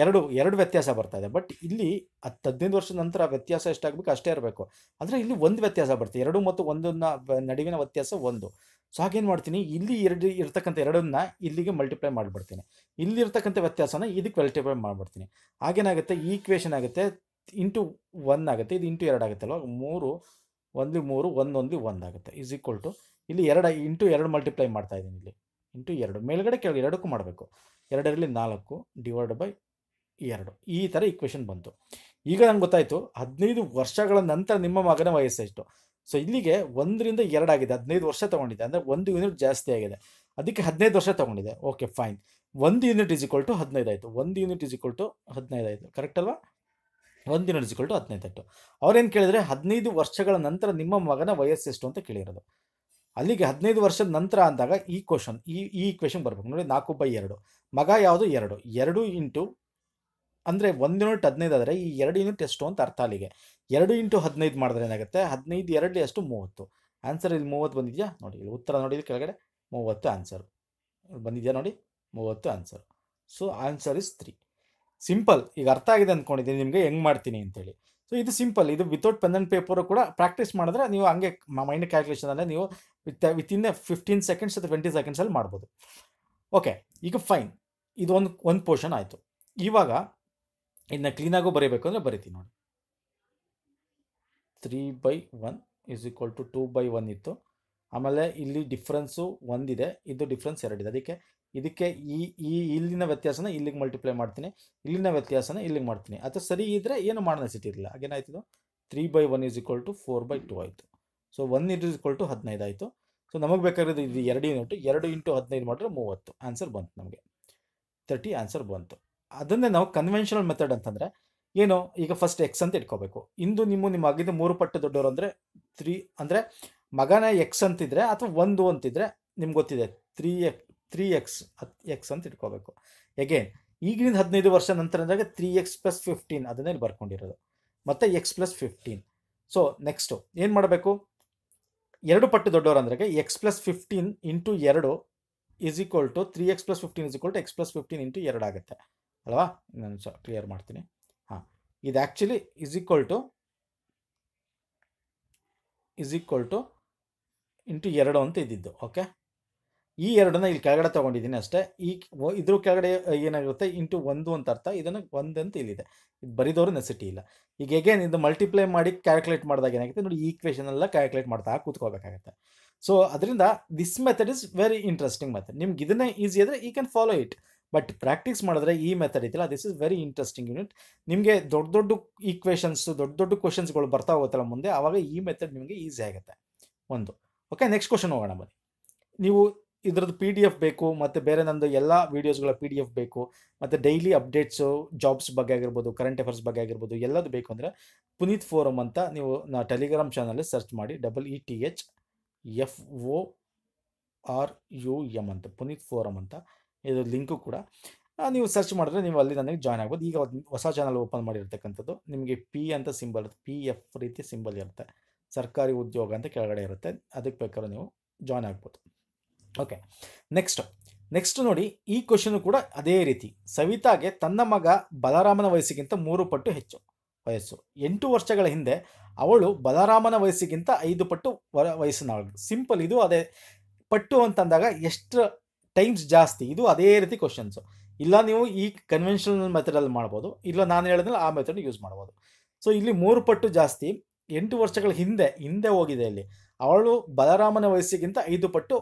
ಎರಡು ಎರಡು ವ್ಯತ್ಯಾಸ ಬರ್ತಾ ಇದೆ ಬಟ್ ಇಲ್ಲಿ ಹತ್ತು ಹದಿನೈದು ವರ್ಷದ ನಂತರ ವ್ಯತ್ಯಾಸ ಎಷ್ಟಾಗಬೇಕು ಅಷ್ಟೇ ಇರಬೇಕು ಅಂದರೆ ಇಲ್ಲಿ ಒಂದು ವ್ಯತ್ಯಾಸ ಬರ್ತದೆ ಎರಡು ಮತ್ತು ಒಂದನ್ನ ನಡುವಿನ ವ್ಯತ್ಯಾಸ ಒಂದು ಸೊ ಹಾಗೇನು ಮಾಡ್ತೀನಿ ಇಲ್ಲಿ ಎರಡು ಇರ್ತಕ್ಕಂಥ ಎರಡನ್ನ ಇಲ್ಲಿಗೆ ಮಲ್ಟಿಪ್ಲೈ ಮಾಡಿಬಿಡ್ತೀನಿ ಇಲ್ಲಿರ್ತಕ್ಕಂಥ ವ್ಯತ್ಯಾಸನ ಇದಕ್ಕೆ ಮಲ್ಟಿಪ್ಲೈ ಮಾಡಿಬಿಡ್ತೀನಿ ಹಾಗೇನಾಗುತ್ತೆ ಈ ಈಕ್ವೇಷನ್ ಆಗುತ್ತೆ ಇಂಟು ಒನ್ ಆಗುತ್ತೆ ಇದು ಇಂಟು ಎರಡು ಆಗುತ್ತೆ ಮೂರು ಒಂದು ಮೂರು ಒಂದು ಒಂದು ಒಂದು ಆಗುತ್ತೆ ಇಸ್ ಈಕ್ವಲ್ ಟು ಇಲ್ಲಿ ಎರಡು ಇಂಟು ಎರಡು ಮಲ್ಟಿಪ್ಲೈ ಮಾಡ್ತಾ ಇದ್ದೀನಿ ಇಲ್ಲಿ ಇಂಟು ಎರಡು ಮೇಲ್ಗಡೆ ಕೆಳಗೆ ಎರಡಕ್ಕೂ ಮಾಡಬೇಕು ಎರಡರಲ್ಲಿ ನಾಲ್ಕು ಡಿವೈಡ್ ಬೈ ಎರಡು ಈ ಥರ ಇಕ್ವೇಷನ್ ಬಂತು ಈಗ ನಂಗೆ ಗೊತ್ತಾಯಿತು ಹದಿನೈದು ವರ್ಷಗಳ ನಂತರ ನಿಮ್ಮ ಮಗನ ವಯಸ್ಸೆಷ್ಟು ಸೊ ಇಲ್ಲಿಗೆ ಒಂದರಿಂದ ಎರಡಾಗಿದೆ ಹದಿನೈದು ವರ್ಷ ತೊಗೊಂಡಿದೆ ಅಂದರೆ ಒಂದು ಯೂನಿಟ್ ಜಾಸ್ತಿ ಆಗಿದೆ ಅದಕ್ಕೆ ಹದಿನೈದು ವರ್ಷ ತೊಗೊಂಡಿದೆ ಓಕೆ ಫೈನ್ ಒಂದು ಯೂನಿಟ್ ಇಸ್ ಈಕ್ವಲ್ ಟು ಹದಿನೈದು ಆಯಿತು ಒಂದು ಯೂನಿಟ್ ಇಸ್ ಈಕ್ವಲ್ ಟು ಹದಿನೈದು ಆಯಿತು ಕರೆಕ್ಟ್ ಅಲ್ವಾ ಒಂದು ಯೂನಿಟ್ ಟು ಹದಿನೈದು ಎಟ್ಟು ಅವ್ರೇನು ಕೇಳಿದರೆ ಹದಿನೈದು ವರ್ಷಗಳ ನಂತರ ನಿಮ್ಮ ಮಗನ ವಯಸ್ಸೆಷ್ಟು ಅಂತ ಕೇಳಿರೋದು ಅಲ್ಲಿಗೆ ಹದಿನೈದು ವರ್ಷದ ನಂತರ ಅಂದಾಗ ಈ ಕ್ವಶನ್ ಈ ಈ ಕ್ವೆಶನ್ ಬರಬೇಕು ನೋಡಿ ನಾಲ್ಕು ಬೈ ಎರಡು ಮಗ ಯಾವುದು ಎರಡು ಎರಡು ಇಂಟು ಅಂದರೆ ಒಂದು ಯೂನಿಟ್ ಹದಿನೈದು ಆದರೆ ಈ ಎರಡು ಯೂನಿಟ್ ಎಷ್ಟು ಅಂತ ಅರ್ಥ ಅಲ್ಲಿಗೆ ಎರಡು ಇಂಟು ಹದಿನೈದು ಮಾಡಿದ್ರೆ ಏನಾಗುತ್ತೆ ಹದಿನೈದು ಎರಡು ಎಷ್ಟು ಮೂವತ್ತು ಆನ್ಸರ್ ಇಲ್ಲಿ ಮೂವತ್ತು ಬಂದಿದೆಯಾ ನೋಡಿ ಇಲ್ಲಿ ಉತ್ತರ ನೋಡಿ ಕೆಳಗಡೆ ಮೂವತ್ತು ಆನ್ಸರ್ ಬಂದಿದೆಯಾ ನೋಡಿ ಮೂವತ್ತು answer so answer is three simple ಈಗ ಅರ್ಥ ಆಗಿದೆ ಅಂದ್ಕೊಂಡಿದ್ದೀನಿ ನಿಮಗೆ ಹೆಂಗೆ ಮಾಡ್ತೀನಿ ಅಂತೇಳಿ ಸೊ ಇದು ಸಿಂಪಲ್ ಇದು ವಿತೌಟ್ ಪೆನ್ ಆ್ಯಂಡ್ ಪೇಪರು ಕೂಡ ಪ್ರಾಕ್ಟೀಸ್ ಮಾಡಿದ್ರೆ ನೀವು ಹಂಗೆ ಮೈಂಡ್ ಕ್ಯಾಲ್ಕುಲೇಷನಲ್ಲೇ ನೀವು within a fifteen seconds ಅಥವಾ ಟ್ವೆಂಟಿ ಸೆಕೆಂಡ್ಸಲ್ಲಿ ಮಾಡ್ಬೋದು ಓಕೆ ಈಗ ಫೈನ್ ಇದು ಒಂದು ಒಂದು ಪೋರ್ಷನ್ ಆಯಿತು ಇವಾಗ ಇದನ್ನ ಕ್ಲೀನಾಗೂ ಬರೀಬೇಕು ಅಂದರೆ ಬರಿತೀನಿ ನೋಡಿ three by one is equal to two by one ಇತ್ತು ಆಮೇಲೆ ಇಲ್ಲಿ ಡಿಫ್ರೆನ್ಸು ಒಂದಿದೆ ಇದು ಡಿಫ್ರೆನ್ಸ್ ಎರಡಿದೆ ಅದಕ್ಕೆ ಇದಕ್ಕೆ ಈ ಈ ಇಲ್ಲಿನ ವ್ಯತ್ಯಾಸನ ಇಲ್ಲಿಗೆ ಮಲ್ಟಿಪ್ಲೈ ಮಾಡ್ತೀನಿ ಇಲ್ಲಿನ ವ್ಯತ್ಯಾಸನ ಇಲ್ಲಿಗೆ ಮಾಡ್ತೀನಿ ಅಥವಾ ಸರಿ ಇದ್ದರೆ ಏನು ಮಾಡೋಣ ನೆಸಿಟಿರಲಿಲ್ಲ ಹಾಗೇನಾಯ್ತಿದು three by one is equal to four by two ಆಯಿತು so one is equal to ಹದಿನೈದು ಆಯಿತು ಸೊ ನಮಗೆ ಬೇಕಾಗಿರೋದು ಇದು ಎರಡು ಯೂನಿಟ್ ಎರಡು ಇಂಟು ಹದಿನೈದು ಮಾಡಿದ್ರೆ ಮೂವತ್ತು ಆನ್ಸರ್ ಬಂತು ನಮಗೆ ತರ್ಟಿ ಆನ್ಸರ್ ಬಂತು ಅದನ್ನೇ ನಾವು ಕನ್ವೆನ್ಷನಲ್ ಮೆಥಡ್ ಅಂತಂದರೆ ಏನು ಈಗ ಫಸ್ಟ್ ಎಕ್ಸ್ ಅಂತ ಇಟ್ಕೋಬೇಕು ಇಂದು ನಿಮ್ಮ ನಿಮ್ಮ ಆಗಿದ್ದು ಮೂರು ಪಟ್ಟು ದೊಡ್ಡವರು ಅಂದರೆ ತ್ರೀ ಅಂದರೆ ಮಗನ ಎಕ್ಸ್ ಅಂತಿದ್ರೆ ಅಥವಾ ಒಂದು ಅಂತಿದ್ರೆ ನಿಮ್ಗೆ ಗೊತ್ತಿದೆ ತ್ರೀ ಎಕ್ ತ್ರೀ ಎಕ್ಸ್ ಹತ್ ಎಕ್ಸ್ ಅಂತ ಇಟ್ಕೋಬೇಕು ಎಗೇನ್ ಈಗಿನಿಂದ ಹದಿನೈದು ವರ್ಷ ನಂತರ ಅಂದಾಗ ತ್ರೀ ಎಕ್ಸ್ ಪ್ಲಸ್ ಫಿಫ್ಟೀನ್ ಅದನ್ನೇ ಬರ್ಕೊಂಡಿರೋದು ಮತ್ತೆ X plus fifteen so next ಏನು ಮಾಡಬೇಕು ಎರಡು ಪಟ್ಟು ದೊಡ್ಡವರು ಅಂದ್ರೆ ಎಕ್ಸ್ ಪ್ಲಸ್ ಫಿಫ್ಟೀನ್ ಇಂಟು ಎರಡು is equal to three X plus fifteen is equal to X plus fifteen into ಎರಡು ಆಗುತ್ತೆ ಅಲ್ವಾ ನಾನು ಸ ಕ್ಲಿಯರ್ ಮಾಡ್ತೀನಿ ಹಾಂ ಇದು actually is equal to is equal to into ಎರಡು ಅಂತ ಇದ್ದಿದ್ದು ಓಕೆ ಈ ಎರಡನ್ನ ಇಲ್ಲಿ ಕೆಳಗಡೆ ತಗೊಂಡಿದ್ದೀನಿ ಅಷ್ಟೇ ಈ ಇದ್ರ ಕೆಳಗಡೆ ಏನಾಗಿರುತ್ತೆ ಇಂಟು ಒಂದು ಅಂತ ಅರ್ಥ ಇದನ್ನು ಒಂದು ಅಂತ ಇಲ್ಲಿದೆ ಇದು ಬರಿದವರು ನೆಸಿಟಿ ಇಲ್ಲ ಈಗ ಎಗೇನ್ ಇದು ಮಲ್ಟಿಪ್ಲೈ ಮಾಡಿ ಕ್ಯಾಲ್ಕುಲೇಟ್ ಮಾಡಿದಾಗ ಏನಾಗುತ್ತೆ ನೋಡಿ ಈ ಎಲ್ಲ ಕ್ಯಾಲ್ಕುಲೇಟ್ ಮಾಡ್ತಾ ಕೂತ್ಕೋಬೇಕಾಗುತ್ತೆ ಸೊ ಅದರಿಂದ this method is very interesting method ನಿಮ್ಗೆ ಇದನ್ನೇ ಈಸಿ ಆದರೆ ಈ can follow it but practice ಮಾಡಿದ್ರೆ ಈ ಮೆಥಡ್ ಇದೆಯಲ್ಲ this is very interesting unit ನಿಮಗೆ ದೊಡ್ಡ ದೊಡ್ಡ ಈಕ್ವೇಷನ್ಸ್ ದೊಡ್ಡ ದೊಡ್ಡ ಕ್ವಶನ್ಸ್ಗಳು ಬರ್ತಾ ಹೋಗುತ್ತಲ್ಲ ಮುಂದೆ ಆವಾಗ ಈ ಮೆಥಡ್ ನಿಮಗೆ ಈಸಿ ಆಗುತ್ತೆ ಒಂದು ಓಕೆ ನೆಕ್ಸ್ಟ್ ಕ್ವಶನ್ ಹೋಗೋಣ ಬನ್ನಿ ನೀವು ಇದ್ರದ್ದು ಪಿ ಡಿ ಎಫ್ ಬೇಕು ಮತ್ತು ಬೇರೆ ನನ್ನದು ಎಲ್ಲ ವೀಡಿಯೋಸ್ಗಳ ಪಿ ಡಿ ಎಫ್ ಬೇಕು ಮತ್ತು ಡೈಲಿ ಅಪ್ಡೇಟ್ಸು ಜಾಬ್ಸ್ ಬಗ್ಗೆ ಆಗಿರ್ಬೋದು ಕರೆಂಟ್ ಅಫೇರ್ಸ್ ಬಗ್ಗೆ ಆಗಿರ್ಬೋದು ಎಲ್ಲದು ಬೇಕು ಅಂದರೆ ಪುನೀತ್ ಫೋರಮ್ ಅಂತ ನೀವು ನಾ ಟೆಲಿಗ್ರಾಮ್ ಚಾನಲಲ್ಲಿ ಸರ್ಚ್ ಮಾಡಿ double E T H F O R U M ಅಂತ ಪುನೀತ್ ಫೋರಮ್ ಅಂತ ಇದು ಲಿಂಕು ಕೂಡ ನೀವು ಸರ್ಚ್ ಮಾಡಿದ್ರೆ ನೀವು ಅಲ್ಲಿ ನನಗೆ ಜಾಯ್ನ್ ಆಗ್ಬೋದು ಈಗ ಹೊಸ ಚಾನಲ್ ಓಪನ್ ಮಾಡಿರ್ತಕ್ಕಂಥದ್ದು ನಿಮಗೆ ಪಿ ಅಂತ ಸಿಂಬಲ್ ಇರುತ್ತೆ ಪಿ ಎಫ್ ರೀತಿ ಸಿಂಬಲ್ ಇರುತ್ತೆ ಸರ್ಕಾರಿ ಉದ್ಯೋಗ ಅಂತ ಕೆಳಗಡೆ ಇರುತ್ತೆ ಅದಕ್ಕೆ ಬೇಕಾದ್ರೆ ನೀವು ಜಾಯ್ನ್ ಆಗ್ಬೋದು ಓಕೆ ನೆಕ್ಸ್ಟ್ ನೆಕ್ಸ್ಟ್ ನೋಡಿ ಈ ಕ್ವಶನು ಕೂಡ ಅದೇ ರೀತಿ ಸವಿತಾಗೆ ತನ್ನ ಮಗ ಬಲರಾಮನ ವಯಸ್ಸಿಗಿಂತ ಮೂರು ಪಟ್ಟು ಹೆಚ್ಚು ವಯಸ್ಸು ಎಂಟು ವರ್ಷಗಳ ಹಿಂದೆ ಅವಳು ಬಲರಾಮನ ವಯಸ್ಸಿಗಿಂತ ಐದು ಪಟ್ಟು ವಯಸ್ಸಿನವಳು ಸಿಂಪಲ್ ಇದು ಅದೇ ಪಟ್ಟು ಅಂತಂದಾಗ ಎಷ್ಟು ಟೈಮ್ಸ್ ಜಾಸ್ತಿ ಇದು ಅದೇ ರೀತಿ ಕ್ವಶನ್ಸು ಇಲ್ಲ ನೀವು ಈ ಕನ್ವೆನ್ಷನಲ್ ಮೆಥಡಲ್ಲಿ ಮಾಡ್ಬೋದು ಇಲ್ಲ ನಾನು ಹೇಳಿದ್ರೆ ಆ ಮೆಥಡ್ ಯೂಸ್ ಮಾಡ್ಬೋದು ಸೊ ಇಲ್ಲಿ ಮೂರು ಪಟ್ಟು ಜಾಸ್ತಿ ಎಂಟು ವರ್ಷಗಳ ಹಿಂದೆ ಹಿಂದೆ ಹೋಗಿದೆ ಇಲ್ಲಿ ಅವಳು ಬಲರಾಮನ ವಯಸ್ಸಿಗಿಂತ ಐದು ಪಟ್ಟು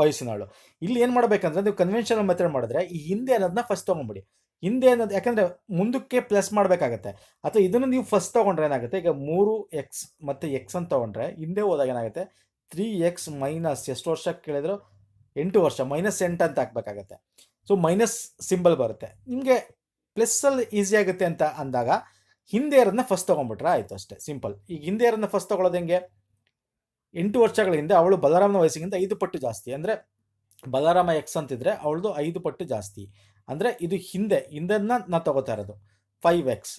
ವಯಸ್ಸಿನವಳು ಇಲ್ಲಿ ಏನು ಮಾಡಬೇಕಂದ್ರೆ ನೀವು ಕನ್ವೆನ್ಷನಲ್ ಮೆಥಡ್ ಮಾಡಿದ್ರೆ ಈ ಹಿಂದೆ ಅನ್ನೋದನ್ನ ಫಸ್ಟ್ ತಗೊಂಬಿಡಿ ಹಿಂದೆ ಅನ್ನೋದು ಯಾಕಂದರೆ ಮುಂದಕ್ಕೆ ಪ್ಲಸ್ ಮಾಡಬೇಕಾಗತ್ತೆ ಅಥವಾ ಇದನ್ನು ನೀವು ಫಸ್ಟ್ ತೊಗೊಂಡ್ರೆ ಏನಾಗುತ್ತೆ ಈಗ ಮೂರು ಎಕ್ಸ್ ಮತ್ತು ಎಕ್ಸ್ ಅಂತ ತೊಗೊಂಡ್ರೆ ಹಿಂದೆ ಹೋದಾಗ ಏನಾಗುತ್ತೆ ತ್ರೀ ಎಕ್ಸ್ ಮೈನಸ್ ಎಷ್ಟು ವರ್ಷ ಕೇಳಿದ್ರು ಎಂಟು ವರ್ಷ ಮೈನಸ್ ಎಂಟು ಅಂತ ಹಾಕ್ಬೇಕಾಗತ್ತೆ ಸೊ ಮೈನಸ್ ಸಿಂಬಲ್ ಬರುತ್ತೆ ನಿಮಗೆ ಪ್ಲಸ್ಸಲ್ಲಿ ಈಸಿ ಆಗುತ್ತೆ ಅಂತ ಅಂದಾಗ ಹಿಂದೆ ಇರೋದನ್ನ ಫಸ್ಟ್ ತೊಗೊಂಡ್ಬಿಟ್ರೆ ಆಯಿತು ಅಷ್ಟೇ ಸಿಂಪಲ್ ಈಗ ಹಿಂದೆ ಇರೋದನ್ನ ಫಸ್ಟ್ ತೊಗೊಳ್ಳೋದು ಹೆಂಗೆ ಎಂಟು ವರ್ಷಗಳ ಹಿಂದೆ ಅವಳು ಬಲರಾಮನ ವಯಸ್ಸಿಗಿಂತ ಐದು ಪಟ್ಟು ಜಾಸ್ತಿ ಅಂದರೆ ಬಲರಾಮ ಎಕ್ಸ್ ಅಂತಿದ್ರೆ ಅವಳದು ಐದು ಪಟ್ಟು ಜಾಸ್ತಿ ಅಂದರೆ ಇದು ಹಿಂದೆ ಹಿಂದನ್ನ ನಾ ತಗೋತಾ ಇರೋದು ಫೈವ್ ಎಕ್ಸ್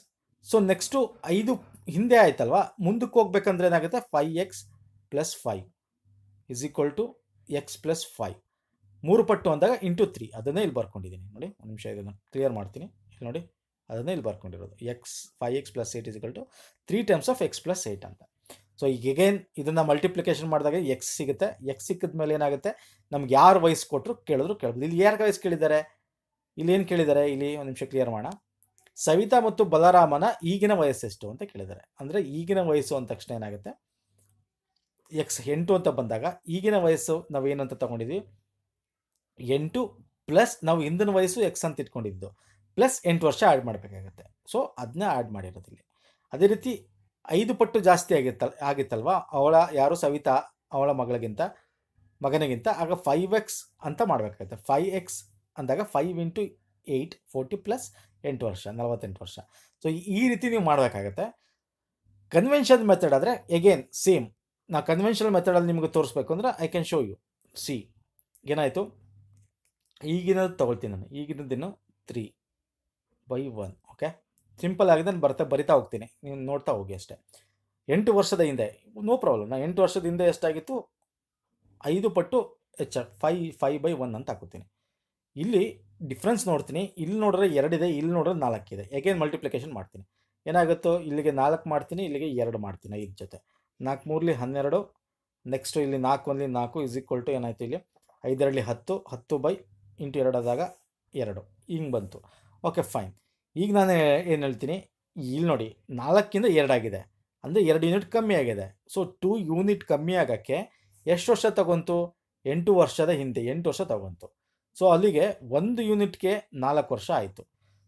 ಸೊ ನೆಕ್ಸ್ಟು ಐದು ಹಿಂದೆ ಆಯ್ತಲ್ವಾ ಮುಂದಕ್ಕೆ ಹೋಗ್ಬೇಕಂದ್ರೆ ಏನಾಗುತ್ತೆ five X plus five is equal to X plus five ಮೂರು ಪಟ್ಟು ಅಂದಾಗ ಇಂಟು ತ್ರೀ ಅದನ್ನೇ ಇಲ್ಲಿ ಬರ್ಕೊಂಡಿದ್ದೀನಿ ನೋಡಿ ಒಂದು ನಿಮಿಷ ಇದನ್ನು ಕ್ಲಿಯರ್ ಮಾಡ್ತೀನಿ ನೋಡಿ ಅದನ್ನೇ ಇಲ್ಲಿ ಬರ್ಕೊಂಡಿರೋದು ಎಕ್ಸ್ ಫೈ x plus eight is equal to three times of x plus eight ಅಂತ ಸೊ ಈಗ ಎಗೇನ್ ಇದನ್ನು ಮಲ್ಟಿಪ್ಲಿಕೇಶನ್ ಮಾಡಿದಾಗ ಎಕ್ಸ್ ಸಿಗುತ್ತೆ ಎಕ್ಸ್ ಸಿಕ್ಕಿದ ಮೇಲೆ ಏನಾಗುತ್ತೆ ನಮ್ಗೆ ಯಾರು ವಯಸ್ ಕೊಟ್ಟರು ಕೇಳಿದ್ರು ಕೇಳ್ಬೋದು ಇಲ್ಲಿ ಯಾರು ವಯಸ್ಸು ಕೇಳಿದ್ದಾರೆ ಇಲ್ಲಿ ಏನು ಕೇಳಿದ್ದಾರೆ ಇಲ್ಲಿ ಒಂದು ನಿಮಿಷ ಕ್ಲಿಯರ್ ಮಾಡೋಣ ಸವಿತಾ ಮತ್ತು ಬಲರಾಮನ ಈಗಿನ ವಯಸ್ಸೆಷ್ಟು ಅಂತ ಕೇಳಿದ್ದಾರೆ ಅಂದರೆ ಈಗಿನ ವಯಸ್ಸು ಅಂದ ತಕ್ಷಣ ಏನಾಗುತ್ತೆ ಎಕ್ಸ್ ಎಂಟು ಅಂತ ಬಂದಾಗ ಈಗಿನ ವಯಸ್ಸು ನಾವು ಏನಂತ ತಗೊಂಡಿದ್ವಿ ಎಂಟು ಪ್ಲಸ್ ನಾವು ಹಿಂದಿನ ವಯಸ್ಸು ಎಕ್ಸ್ ಅಂತ ಇಟ್ಕೊಂಡಿದ್ದು ಪ್ಲಸ್ ಎಂಟು ವರ್ಷ ಆ್ಯಡ್ ಮಾಡಬೇಕಾಗುತ್ತೆ ಸೊ ಅದನ್ನ ಆ್ಯಡ್ ಮಾಡಿರೋದಿಲ್ಲ ಅದೇ ರೀತಿ ಐದು ಪಟ್ಟು ಜಾಸ್ತಿ ಆಗಿತ್ತಲ್ ಆಗಿತ್ತಲ್ವ ಅವಳ ಯಾರು ಸವಿತಾ ಅವಳ ಮಗಳಿಗಿಂತ ಮಗನಿಗಿಂತ ಆಗ ಫೈವ್ ಎಕ್ಸ್ ಅಂತ ಮಾಡಬೇಕಾಗುತ್ತೆ ಫೈವ್ ಎಕ್ಸ್ ಅಂದಾಗ five into eight forty plus ಎಂಟು ವರ್ಷ ನಲವತ್ತೆಂಟು ವರ್ಷ ಸೊ ಈ ರೀತಿ ನೀವು ಮಾಡಬೇಕಾಗತ್ತೆ ಕನ್ವೆನ್ಷನ್ ಮೆಥಡ್ ಆದರೆ ಎಗೇನ್ ಸೇಮ್ ನಾ ಕನ್ವೆನ್ಷನಲ್ ಮೆಥಡಲ್ಲಿ ನಿಮಗೆ ತೋರಿಸ್ಬೇಕು ಅಂದರೆ I can show you see ಏನಾಯಿತು ಈಗಿನದು ತೊಗೊಳ್ತೀನಿ ನಾನು ದಿನ three by one okay simple ಆಗಿದೆ ಬರ್ತಾ ಬರಿತಾ ಹೋಗ್ತೀನಿ ನೀವು ನೋಡ್ತಾ ಹೋಗಿ ಅಷ್ಟೇ ಎಂಟು ವರ್ಷದ ಹಿಂದೆ ನೋ ಪ್ರಾಬ್ಲಮ್ ನಾನು ಎಂಟು ವರ್ಷದ ಹಿಂದೆ ಎಷ್ಟಾಗಿತ್ತು ಐದು ಪಟ್ಟು ಹೆಚ್ಚ ಫೈ ಫೈ ಬೈ ಒನ್ ಅಂತ ಹಾಕೋತೀನಿ ಇಲ್ಲಿ ಡಿಫ್ರೆನ್ಸ್ ನೋಡ್ತೀನಿ ಇಲ್ಲಿ ನೋಡಿದ್ರೆ ಎರಡಿದೆ ಇಲ್ಲಿ ನೋಡಿದ್ರೆ ನಾಲ್ಕಿದೆ ಎಗೇನ್ ಮಲ್ಟಿಪ್ಲಿಕೇಶನ್ ಮಾಡ್ತೀನಿ ಏನಾಗುತ್ತೋ ಇಲ್ಲಿಗೆ ನಾಲ್ಕು ಮಾಡ್ತೀನಿ ಇಲ್ಲಿಗೆ ಎರಡು ಮಾಡ್ತೀನಿ ಇದ್ರ ಜೊತೆ ನಾಲ್ಕು ಮೂರಲಿ ಹನ್ನೆರಡು ನೆಕ್ಸ್ಟು ಇಲ್ಲಿ ನಾಲ್ಕು ಒಂದು ನಾಲ್ಕು ಇಸ್ ಈಕ್ವಲ್ ಟು ಏನಾಯಿತು ಇಲ್ಲಿ ಐದರಲ್ಲಿ ಹತ್ತು ಹತ್ತು ಬೈ ಇಂಟು ಎರಡಾದಾಗ ಎರಡು ಹಿಂಗೆ ಬಂತು ಓಕೆ ಫೈನ್ ಈಗ ನಾನು ಏನು ಹೇಳ್ತೀನಿ ಇಲ್ಲಿ ನೋಡಿ ನಾಲ್ಕಿಂದ ಎರಡಾಗಿದೆ ಅಂದರೆ ಎರಡು ಯೂನಿಟ್ ಕಮ್ಮಿ ಆಗಿದೆ ಸೊ ಟೂ ಯೂನಿಟ್ ಕಮ್ಮಿ ಆಗೋಕ್ಕೆ ಎಷ್ಟು ವರ್ಷ ತಗೊಂತು ಎಂಟು ವರ್ಷದ ಹಿಂದೆ ಎಂಟು ವರ್ಷ ತಗೊಂತು ಸೊ ಅಲ್ಲಿಗೆ ಒಂದು ಯೂನಿಟ್ಗೆ ನಾಲ್ಕು ವರ್ಷ ಆಯಿತು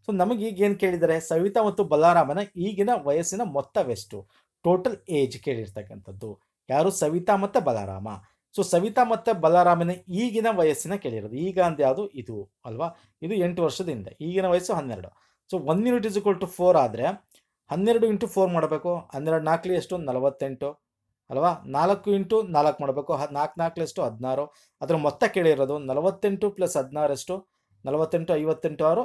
ಸೊ ನಮಗೆ ಏನು ಕೇಳಿದರೆ ಸವಿತಾ ಮತ್ತು ಬಲಾರಾಮನ ಈಗಿನ ವಯಸ್ಸಿನ ಮೊತ್ತವೆಷ್ಟು ಟೋಟಲ್ ಏಜ್ ಕೇಳಿರ್ತಕ್ಕಂಥದ್ದು ಯಾರು ಸವಿತಾ ಮತ್ತು ಬಲಾರಾಮ ಸೊ ಸವಿತಾ ಮತ್ತು ಬಲಾರಾಮನ ಈಗಿನ ವಯಸ್ಸಿನ ಕೇಳಿರೋದು ಈಗ ಅಂದ್ಯಾವುದು ಇದು ಅಲ್ವಾ ಇದು ಎಂಟು ಹಿಂದೆ ಈಗಿನ ವಯಸ್ಸು ಹನ್ನೆರಡು so one unit is equal to four ಆದರೆ ಹನ್ನೆರಡು ಇಂಟು ಫೋರ್ ಮಾಡಬೇಕು ಹನ್ನೆರಡು ನಾಲ್ಕಲಿ ಎಷ್ಟು ನಲವತ್ತೆಂಟು ಅಲ್ವಾ ನಾಲ್ಕು ಇಂಟು ನಾಲ್ಕು ಮಾಡಬೇಕು ಹ ನಾಲ್ಕು ಎಷ್ಟು ಹದಿನಾರು ಅದರ ಮೊತ್ತ ಕೇಳಿರೋದು ನಲವತ್ತೆಂಟು ಪ್ಲಸ್ ಹದಿನಾರು ನಲವತ್ತೆಂಟು ಐವತ್ತೆಂಟು ಆರು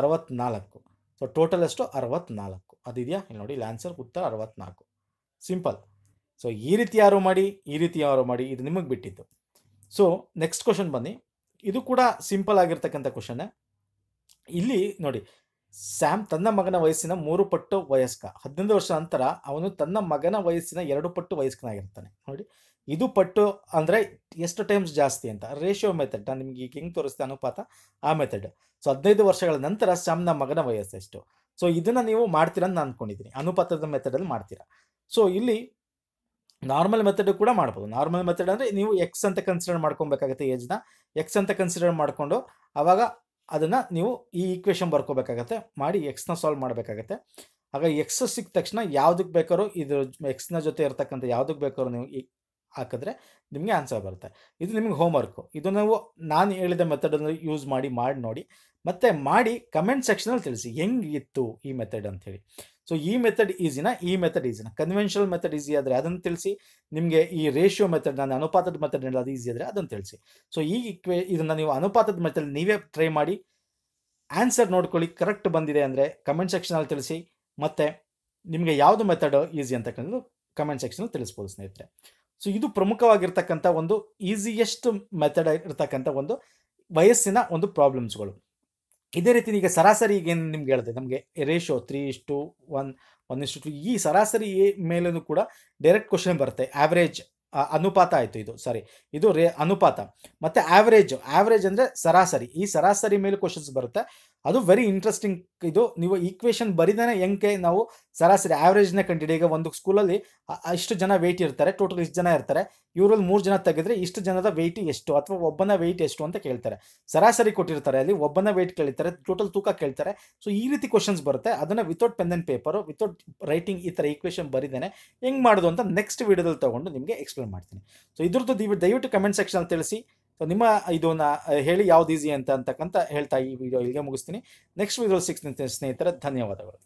ಅರವತ್ತ್ನಾಲ್ಕು ಸೊ ಟೋಟಲ್ ಎಷ್ಟು ಅರವತ್ನಾಲ್ಕು ಅದಿದೆಯಾ ಇಲ್ಲಿ ನೋಡಿ ಇಲ್ಲಿ ಆನ್ಸರ್ ಉತ್ತರ ಅರವತ್ನಾಲ್ಕು ಸಿಂಪಲ್ ಸೊ ಈ ರೀತಿ ಯಾರು ಮಾಡಿ ಈ ರೀತಿ ಯಾರು ಮಾಡಿ ಇದು ನಿಮಗೆ ಬಿಟ್ಟಿದ್ದು ಸೊ ನೆಕ್ಸ್ಟ್ ಕ್ವಶನ್ ಬನ್ನಿ ಇದು ಕೂಡ ಸಿಂಪಲ್ ಆಗಿರ್ತಕ್ಕಂಥ ಕ್ವಶನ್ನೇ ಇಲ್ಲಿ ನೋಡಿ ಸ್ಯಾಮ್ ತನ್ನ ಮಗನ ವಯಸ್ಸಿನ ಮೂರು ಪಟ್ಟು ವಯಸ್ಕ ಹದಿನೈದು ವರ್ಷ ನಂತರ ಅವನು ತನ್ನ ಮಗನ ವಯಸ್ಸಿನ ಎರಡು ಪಟ್ಟು ವಯಸ್ಕನಾಗಿರ್ತಾನೆ ನೋಡಿ ಇದು ಪಟ್ಟು ಅಂದರೆ ಎಷ್ಟು ಟೈಮ್ಸ್ ಜಾಸ್ತಿ ಅಂತ ರೇಷಿಯೋ ಮೆಥಡ್ ನಾನು ನಿಮಗೆ ಈಗ ಹೆಂಗೆ ತೋರಿಸ್ತೆ ಅನುಪಾತ ಆ ಮೆಥಡ್ ಸೊ ಹದಿನೈದು ವರ್ಷಗಳ ನಂತರ ಸ್ಯಾಮ್ನ ಮಗನ ವಯಸ್ಸು ಎಷ್ಟು ಸೊ ಇದನ್ನು ನೀವು ಮಾಡ್ತೀರ ಅಂತ ನಾನು ಅಂದ್ಕೊಂಡಿದ್ದೀನಿ ಅನುಪಾತದ ಮೆಥಡಲ್ಲಿ ಮಾಡ್ತೀರಾ ಸೊ ಇಲ್ಲಿ ನಾರ್ಮಲ್ ಮೆಥಡ್ ಕೂಡ ಮಾಡ್ಬೋದು ನಾರ್ಮಲ್ ಮೆಥಡ್ ಅಂದರೆ ನೀವು ಎಕ್ಸ್ ಅಂತ ಕನ್ಸಿಡರ್ ಮಾಡ್ಕೊಬೇಕಾಗುತ್ತೆ ಏಜ್ನ ಎಕ್ಸ್ ಅಂತ ಕನ್ಸಿಡರ್ ಮಾಡಿಕೊಂಡು ಆವಾಗ ಅದನ್ನು ನೀವು ಈ ಈಕ್ವೇಷನ್ ಬರ್ಕೋಬೇಕಾಗತ್ತೆ ಮಾಡಿ ಎಕ್ಸ್ನ ಸಾಲ್ವ್ ಮಾಡಬೇಕಾಗತ್ತೆ ಆಗ ಎಕ್ಸ್ ಸಿಕ್ಕ ತಕ್ಷಣ ಯಾವುದಕ್ಕೆ ಬೇಕಾದ್ರೂ ಇದ್ರ ಎಕ್ಸ್ನ ಜೊತೆ ಇರತಕ್ಕಂಥ ಯಾವುದಕ್ಕೆ ಬೇಕಾದ್ರೂ ನೀವು ಈ ಹಾಕಿದ್ರೆ ನಿಮಗೆ ಆನ್ಸರ್ ಬರುತ್ತೆ ಇದು ನಿಮಗೆ ಹೋಮ್ವರ್ಕು ಇದು ನೀವು ನಾನು ಹೇಳಿದ ಮೆಥಡನ್ನು ಯೂಸ್ ಮಾಡಿ ಮಾಡಿ ನೋಡಿ ಮತ್ತು ಮಾಡಿ ಕಮೆಂಟ್ ಸೆಕ್ಷನಲ್ಲಿ ತಿಳಿಸಿ ಹೆಂಗಿತ್ತು ಈ ಮೆಥಡ್ ಅಂಥೇಳಿ ಸೊ ಈ ಮೆಥಡ್ ಈಸಿನ ಈ ಮೆಥಡ್ ಈಸಿನ ಕನ್ವೆನ್ಷನಲ್ ಮೆಥಡ್ ಈಸಿ ಆದರೆ ಅದನ್ನು ತಿಳಿಸಿ ನಿಮಗೆ ಈ ರೇಷಿಯೋ ಮೆಥಡ್ ನಾನು ಅನುಪಾತದ ಮೆಥಡ್ ಅದು ಈಸಿ ಆದರೆ ಅದನ್ನು ತಿಳಿಸಿ ಸೊ ಈ ಇಕ್ವೆ ಇದನ್ನು ನೀವು ಅನುಪಾತದ ಮೆಥಡ್ ನೀವೇ ಟ್ರೈ ಮಾಡಿ ಆನ್ಸರ್ ನೋಡ್ಕೊಳ್ಳಿ ಕರೆಕ್ಟ್ ಬಂದಿದೆ ಅಂದರೆ ಕಮೆಂಟ್ ಸೆಕ್ಷನಲ್ಲಿ ತಿಳಿಸಿ ಮತ್ತು ನಿಮಗೆ ಯಾವುದು ಮೆಥಡ್ ಈಸಿ ಅಂತಕ್ಕಂಥದ್ದು ಕಮೆಂಟ್ ಸೆಕ್ಷನಲ್ಲಿ ತಿಳಿಸ್ಬೋದು ಸ್ನೇಹಿತರೆ ಸೊ ಇದು ಪ್ರಮುಖವಾಗಿರ್ತಕ್ಕಂಥ ಒಂದು ಈಸಿಯೆಸ್ಟ್ ಮೆಥಡ್ ಇರ್ತಕ್ಕಂಥ ಒಂದು ವಯಸ್ಸಿನ ಒಂದು ಪ್ರಾಬ್ಲಮ್ಸ್ಗಳು ಇದೇ ರೀತಿ ಈಗ ಸರಾಸರಿ ಈಗ ಏನು ನಿಮ್ಗೆ ಹೇಳಿದೆ ನಮಗೆ ರೇಷೋ ತ್ರೀ ಇಷ್ಟು ಒನ್ ಒನ್ ಇಷ್ಟು ಟು ಈ ಸರಾಸರಿ ಮೇಲೂ ಕೂಡ ಡೈರೆಕ್ಟ್ ಕ್ವಶನ್ ಬರುತ್ತೆ ಆವರೇಜ್ ಅನುಪಾತ ಆಯಿತು ಇದು ಸಾರಿ ಇದು ರೇ ಅನುಪಾತ ಮತ್ತು ಆವರೇಜ್ ಆವರೇಜ್ ಅಂದರೆ ಸರಾಸರಿ ಈ ಸರಾಸರಿ ಮೇಲೆ ಕ್ವಶನ್ಸ್ ಬರುತ್ತೆ ಅದು ವೆರಿ ಇಂಟ್ರೆಸ್ಟಿಂಗ್ ಇದು ನೀವು ಈಕ್ವೇಶನ್ ಬರೀದೇ ಹೆಂಗೆ ನಾವು ಸರಾಸರಿ ಆ್ಯಾವ್ರೇಜ್ನ ಕಂಡಿಡಿ ಈಗ ಒಂದು ಸ್ಕೂಲಲ್ಲಿ ಇಷ್ಟು ಜನ ವೆಯ್ಟ್ ಇರ್ತಾರೆ ಟೋಟಲ್ ಇಷ್ಟು ಜನ ಇರ್ತಾರೆ ಇವರಲ್ಲಿ ಮೂರು ಜನ ತೆಗೆದ್ರೆ ಇಷ್ಟು ಜನದ ವೆಯ್ಟ್ ಎಷ್ಟು ಅಥವಾ ಒಬ್ಬನ ವೆಯ್ಟ್ ಎಷ್ಟು ಅಂತ ಕೇಳ್ತಾರೆ ಸರಾಸರಿ ಕೊಟ್ಟಿರ್ತಾರೆ ಅಲ್ಲಿ ಒಬ್ಬನ ವೆಯ್ಟ್ ಕೇಳ್ತಾರೆ ಟೋಟಲ್ ತೂಕ ಕೇಳ್ತಾರೆ ಸೊ ಈ ರೀತಿ ಕ್ವಶನ್ಸ್ ಬರುತ್ತೆ ಅದನ್ನು without pen and paper without writing ಈ ಥರ ಈಕ್ವೇಶನ್ ಬರೀದೇನೆ ಹೆಂಗೆ ಮಾಡೋದು ಅಂತ ನೆಕ್ಸ್ಟ್ ವೀಡಿಯೋದಲ್ಲಿ ತೊಗೊಂಡು ನಿಮಗೆ ಎಕ್ಸ್ಪ್ಲೇನ್ ಮಾಡ್ತೀನಿ ಸೊ ಇದ್ರದ್ದು ದಯವಿಟ್ಟು ಕಮೆಂಟ್ ಸೆಕ್ಷನಲ್ಲಿ ತಿಳಿಸಿ ಸೊ ನಿಮ್ಮ ಇದನ್ನ ಹೇಳಿ ಯಾವ್ದು ಈಸಿ ಅಂತ ಅಂತಕ್ಕಂಥ ಹೇಳ್ತಾ ಈ ವಿಡಿಯೋ ಇಲ್ಲಿಗೆ ಮುಗಿಸ್ತೀನಿ ನೆಕ್ಸ್ಟ್ ವಿಡಿಯೋ ಸಿಕ್ಸ್ ಸ್ನೇಹಿತರೆ ಧನ್ಯವಾದಗಳು